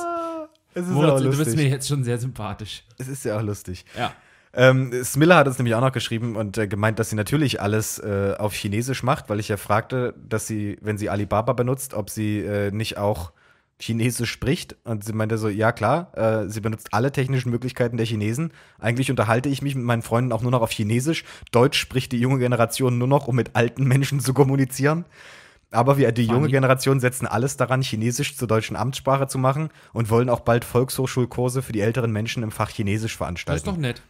Moritz, du bist mir jetzt schon sehr sympathisch. Es ist ja auch lustig. Ja. Ähm, Smilla hat uns nämlich auch noch geschrieben und äh, gemeint, dass sie natürlich alles äh, auf Chinesisch macht, weil ich ja fragte, dass sie, wenn sie Alibaba benutzt, ob sie äh, nicht auch Chinesisch spricht. Und sie meinte so, ja klar, äh, sie benutzt alle technischen Möglichkeiten der Chinesen. Eigentlich unterhalte ich mich mit meinen Freunden auch nur noch auf Chinesisch. Deutsch spricht die junge Generation nur noch, um mit alten Menschen zu kommunizieren. Aber wir, die junge Generation, setzen alles daran, Chinesisch zur deutschen Amtssprache zu machen und wollen auch bald Volkshochschulkurse für die älteren Menschen im Fach Chinesisch veranstalten. Das ist doch nett.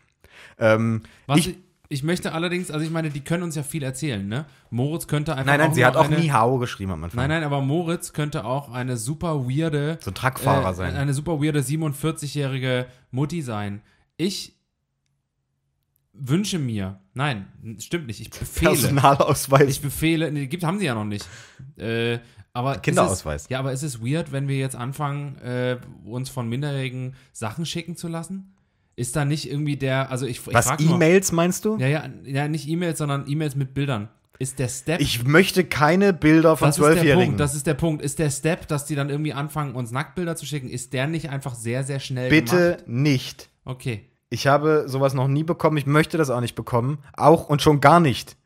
Ähm, Was ich, ich möchte allerdings, also ich meine, die können uns ja viel erzählen, ne? Moritz könnte einfach. Nein, nein, sie hat auch eine, Hao geschrieben am Anfang. Nein, nein, aber Moritz könnte auch eine super weirde. So ein Truckfahrer äh, sein. Eine super weirde 47-jährige Mutti sein. Ich wünsche mir, nein, stimmt nicht, ich befehle. Personalausweis. Ich befehle, nee, gibt, haben sie ja noch nicht. Äh, aber Kinderausweis. Ist, ja, aber ist es weird, wenn wir jetzt anfangen, äh, uns von Minderjährigen Sachen schicken zu lassen? Ist da nicht irgendwie der, also ich, ich Was, E-Mails meinst du? Ja, ja, ja nicht E-Mails, sondern E-Mails mit Bildern. Ist der Step. Ich möchte keine Bilder von Zwölfjährigen. Das ist der Punkt. Ist der Step, dass die dann irgendwie anfangen, uns Nacktbilder zu schicken, ist der nicht einfach sehr, sehr schnell Bitte gemacht? nicht. Okay. Ich habe sowas noch nie bekommen. Ich möchte das auch nicht bekommen. Auch und schon gar nicht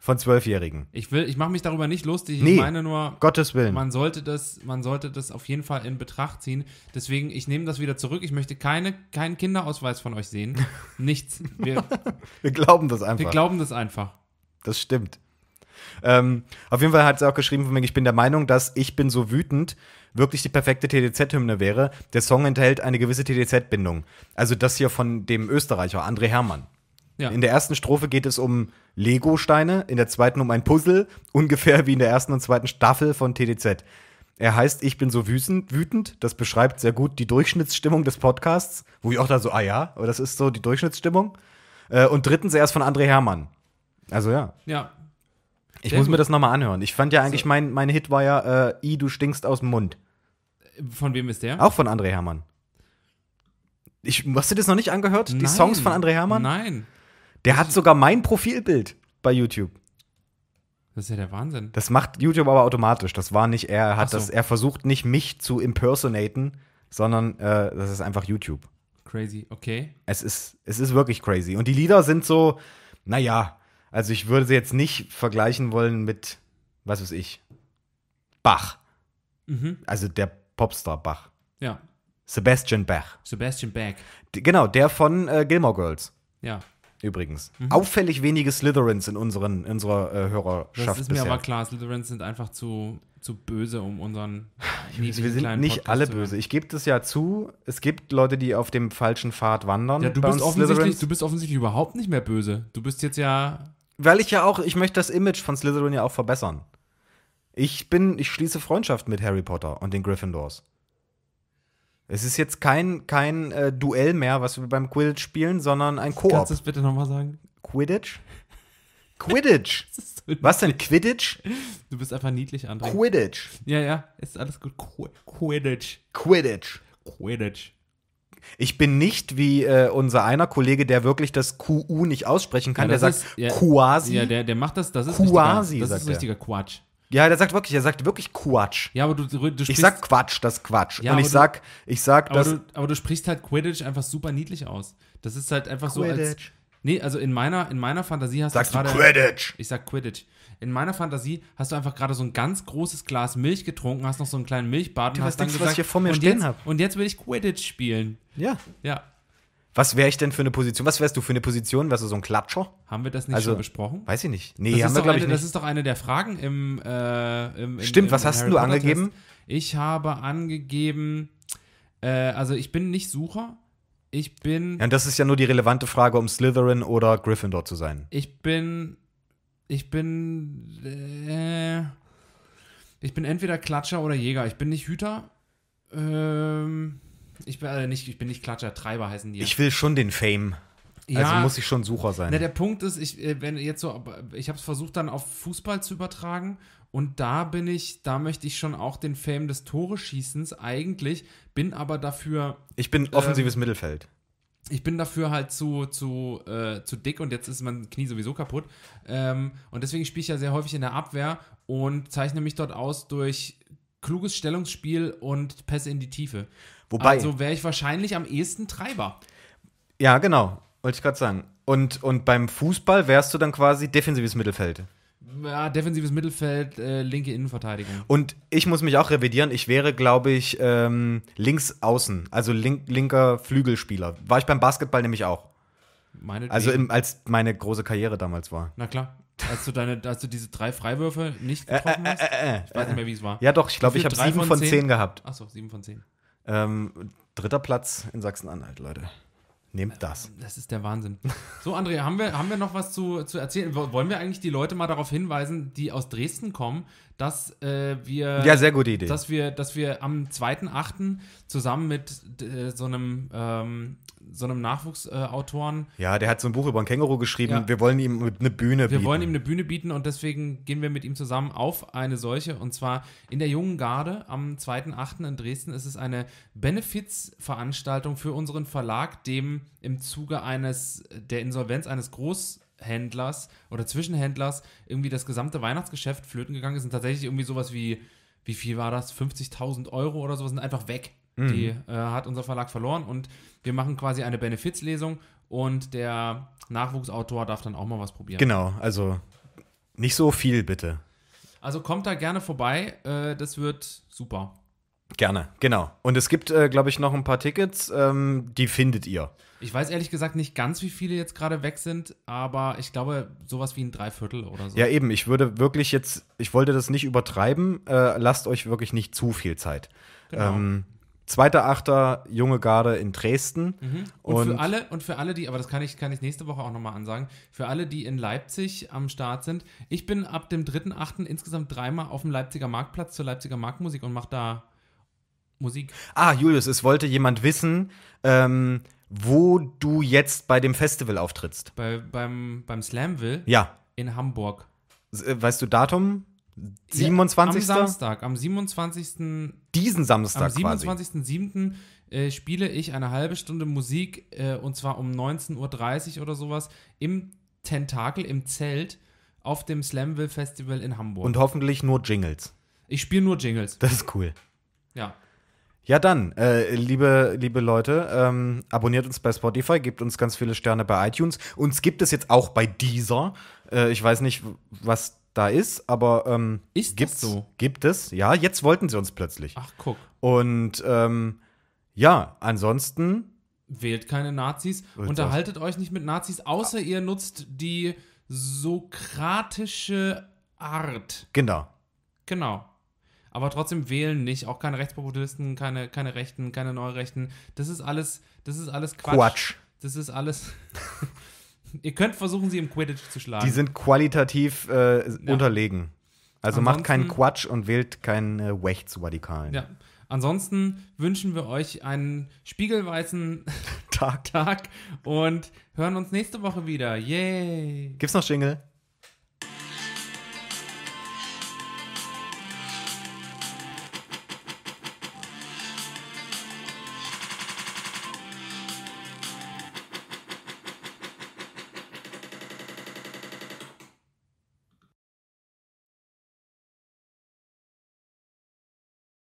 von Zwölfjährigen. Ich will, ich mache mich darüber nicht lustig. Nee, ich meine nur, Gottes Willen. Man sollte das, man sollte das auf jeden Fall in Betracht ziehen. Deswegen, ich nehme das wieder zurück. Ich möchte keine, keinen Kinderausweis von euch sehen. Nichts. Wir, wir glauben das einfach. Wir glauben das einfach. Das stimmt. Ähm, auf jeden Fall hat sie auch geschrieben von mir, ich bin der Meinung, dass ich bin so wütend, wirklich die perfekte TDZ-Hymne wäre. Der Song enthält eine gewisse TDZ-Bindung. Also das hier von dem Österreicher André Herrmann. Ja. In der ersten Strophe geht es um Lego-Steine, in der zweiten um ein Puzzle, ungefähr wie in der ersten und zweiten Staffel von TDZ. Er heißt Ich bin so wütend. Das beschreibt sehr gut die Durchschnittsstimmung des Podcasts, wo ich auch da so, ah ja, aber das ist so die Durchschnittsstimmung. Äh, und drittens, er ist von André Herrmann. Also ja. Ja. Ich muss gut. mir das nochmal anhören. Ich fand ja eigentlich, so. mein, mein Hit war ja, äh, I, du stinkst aus dem Mund. Von wem ist der? Auch von André Hermann. Ich, hast du das noch nicht angehört? Nein. Die Songs von André Hermann? Nein. Der hat sogar mein Profilbild bei YouTube. Das ist ja der Wahnsinn. Das macht YouTube aber automatisch. Das war nicht er. Er, hat so. das, er versucht nicht mich zu impersonaten, sondern äh, das ist einfach YouTube. Crazy, okay. Es ist, es ist wirklich crazy. Und die Lieder sind so, naja, also ich würde sie jetzt nicht vergleichen wollen mit, was weiß ich, Bach. Mhm. Also der Popstar Bach. Ja. Sebastian Bach. Sebastian Bach. Genau, der von äh, Gilmore Girls. Ja. Übrigens. Mhm. Auffällig wenige Slytherins in unseren, in unserer äh, Hörerschaft. Das ist mir aber klar, Slytherins sind einfach zu, zu böse, um unseren. Wir sind nicht Podcast alle böse. Ich gebe das ja zu. Es gibt Leute, die auf dem falschen Pfad wandern. Ja, du, bist offensichtlich, du bist offensichtlich überhaupt nicht mehr böse. Du bist jetzt ja. Weil ich ja auch, ich möchte das Image von Slytherin ja auch verbessern. Ich bin, ich schließe Freundschaft mit Harry Potter und den Gryffindors. Es ist jetzt kein, kein äh, Duell mehr, was wir beim Quidditch spielen, sondern ein Koop. Kannst du es bitte nochmal sagen? Quidditch? Quidditch! so was denn, Quidditch? Du bist einfach niedlich, André. Quidditch. Ja, ja, ist alles gut. Qu Quidditch. Quidditch. Quidditch. Ich bin nicht wie äh, unser einer Kollege, der wirklich das QU nicht aussprechen kann. Ja, der sagt ist, ja, Quasi. Ja, der, der macht das. Das ist Quasi, richtiger, das ist richtiger Quatsch. Ja, der sagt wirklich, er sagt wirklich Quatsch. Ja, aber du, du sprichst. Ich sag Quatsch, das Quatsch. Ja, und ich du, sag, ich sag aber das. Du, aber du sprichst halt Quidditch einfach super niedlich aus. Das ist halt einfach Quidditch. so als. Nee, also in meiner, in meiner Fantasie hast Sagst du gerade. Quidditch. Ich sag Quidditch. In meiner Fantasie hast du einfach gerade so ein ganz großes Glas Milch getrunken, hast noch so einen kleinen Milchbad und du, hast dann gesagt, was ich hier vor mir und stehen jetzt, hab. und jetzt will ich Quidditch spielen. Ja. Ja. Was wäre ich denn für eine Position? Was wärst du für eine Position? Wärst du so ein Klatscher? Haben wir das nicht also, schon besprochen? Weiß ich nicht. Nee, das haben wir, glaube ich, nicht. Das ist doch eine der Fragen im. Äh, im Stimmt, im, was hast du angegeben? Ich habe angegeben, äh, also ich bin nicht Sucher. Ich bin. Ja, und das ist ja nur die relevante Frage, um Slytherin oder Gryffindor zu sein. Ich bin. Ich bin. Äh, ich bin entweder Klatscher oder Jäger. Ich bin nicht Hüter. Ähm. Ich bin, äh, nicht, ich bin nicht Klatscher, Treiber heißen die. Ich will schon den Fame. Also ja, also muss ich schon Sucher sein. Na, der Punkt ist, ich, äh, so, ich habe es versucht, dann auf Fußball zu übertragen. Und da bin ich, da möchte ich schon auch den Fame des Tore-Schießens eigentlich, bin aber dafür. Ich bin ähm, offensives ähm, Mittelfeld. Ich bin dafür halt zu, zu, äh, zu dick und jetzt ist mein Knie sowieso kaputt. Ähm, und deswegen spiele ich ja sehr häufig in der Abwehr und zeichne mich dort aus durch kluges Stellungsspiel und Pässe in die Tiefe. Wobei. Also wäre ich wahrscheinlich am ehesten Treiber. Ja, genau. Wollte ich gerade sagen. Und, und beim Fußball wärst du dann quasi defensives Mittelfeld. Ja, defensives Mittelfeld, äh, linke Innenverteidigung. Und ich muss mich auch revidieren. Ich wäre, glaube ich, ähm, links außen, also link, linker Flügelspieler. War ich beim Basketball nämlich auch. Meine also im, als meine große Karriere damals war. Na klar. Als du, deine, als du diese drei Freiwürfe nicht äh, äh, getroffen hast? Äh, äh, äh, ich weiß nicht mehr, wie es war. Ja, doch, ich glaube, ich habe sieben von zehn gehabt. Achso, sieben von zehn. Ähm, dritter Platz in Sachsen-Anhalt, Leute. Nehmt äh, das. Das ist der Wahnsinn. So, Andrea, haben wir, haben wir noch was zu, zu erzählen? Wollen wir eigentlich die Leute mal darauf hinweisen, die aus Dresden kommen, dass äh, wir. Ja, sehr gute Idee. Dass wir, dass wir am 2.8. zusammen mit äh, so einem ähm, so einem Nachwuchsautoren. Äh, ja, der hat so ein Buch über ein Känguru geschrieben. Ja. Wir wollen ihm eine Bühne bieten. Wir wollen ihm eine Bühne bieten und deswegen gehen wir mit ihm zusammen auf eine solche. Und zwar in der Jungen Garde am 2.8. in Dresden ist es eine Benefizveranstaltung für unseren Verlag, dem im Zuge eines der Insolvenz eines Groß Händlers oder Zwischenhändlers irgendwie das gesamte Weihnachtsgeschäft flöten gegangen ist und tatsächlich irgendwie sowas wie, wie viel war das? 50.000 Euro oder sowas sind einfach weg. Mhm. Die äh, hat unser Verlag verloren und wir machen quasi eine Benefizlesung und der Nachwuchsautor darf dann auch mal was probieren. Genau, also nicht so viel bitte. Also kommt da gerne vorbei, äh, das wird super. Gerne, genau. Und es gibt, äh, glaube ich, noch ein paar Tickets, ähm, die findet ihr. Ich weiß ehrlich gesagt nicht ganz, wie viele jetzt gerade weg sind, aber ich glaube, sowas wie ein Dreiviertel oder so. Ja, eben, ich würde wirklich jetzt, ich wollte das nicht übertreiben, äh, lasst euch wirklich nicht zu viel Zeit. Genau. Ähm, Zweiter Achter, junge Garde in Dresden. Mhm. Und, und, für alle, und für alle, die, aber das kann ich, kann ich nächste Woche auch nochmal ansagen, für alle, die in Leipzig am Start sind, ich bin ab dem 3.8. insgesamt dreimal auf dem Leipziger Marktplatz zur Leipziger Marktmusik und mache da Musik. Ah, Julius, es wollte jemand wissen, ähm, wo du jetzt bei dem Festival auftrittst. Bei, beim, beim Slamville? Ja. In Hamburg. Äh, weißt du Datum? 27. Ja, am Samstag, am 27. Diesen Samstag. Am 27.07. Äh, spiele ich eine halbe Stunde Musik äh, und zwar um 19.30 Uhr oder sowas im Tentakel, im Zelt auf dem Slamville Festival in Hamburg. Und hoffentlich nur Jingles. Ich spiele nur Jingles. Das ist cool. Ja. Ja, dann, äh, liebe, liebe Leute, ähm, abonniert uns bei Spotify, gebt uns ganz viele Sterne bei iTunes. Uns gibt es jetzt auch bei dieser. Äh, ich weiß nicht, was da ist, aber ähm, ist gibt's, so? gibt es. Ja, jetzt wollten sie uns plötzlich. Ach, guck. Und ähm, ja, ansonsten. Wählt keine Nazis, unterhaltet euch nicht mit Nazis, außer ihr nutzt die sokratische Art. Genau. Genau. Aber trotzdem wählen nicht, auch keine Rechtspopulisten, keine, keine Rechten, keine Neurechten. Das ist alles, das ist alles Quatsch. Quatsch. Das ist alles. Ihr könnt versuchen, sie im Quidditch zu schlagen. Die sind qualitativ äh, ja. unterlegen. Also macht keinen Quatsch und wählt keinen äh, Radikalen. Ja. Ansonsten wünschen wir euch einen spiegelweißen Tag. Tag und hören uns nächste Woche wieder. Yay! Gibt's noch Jingle?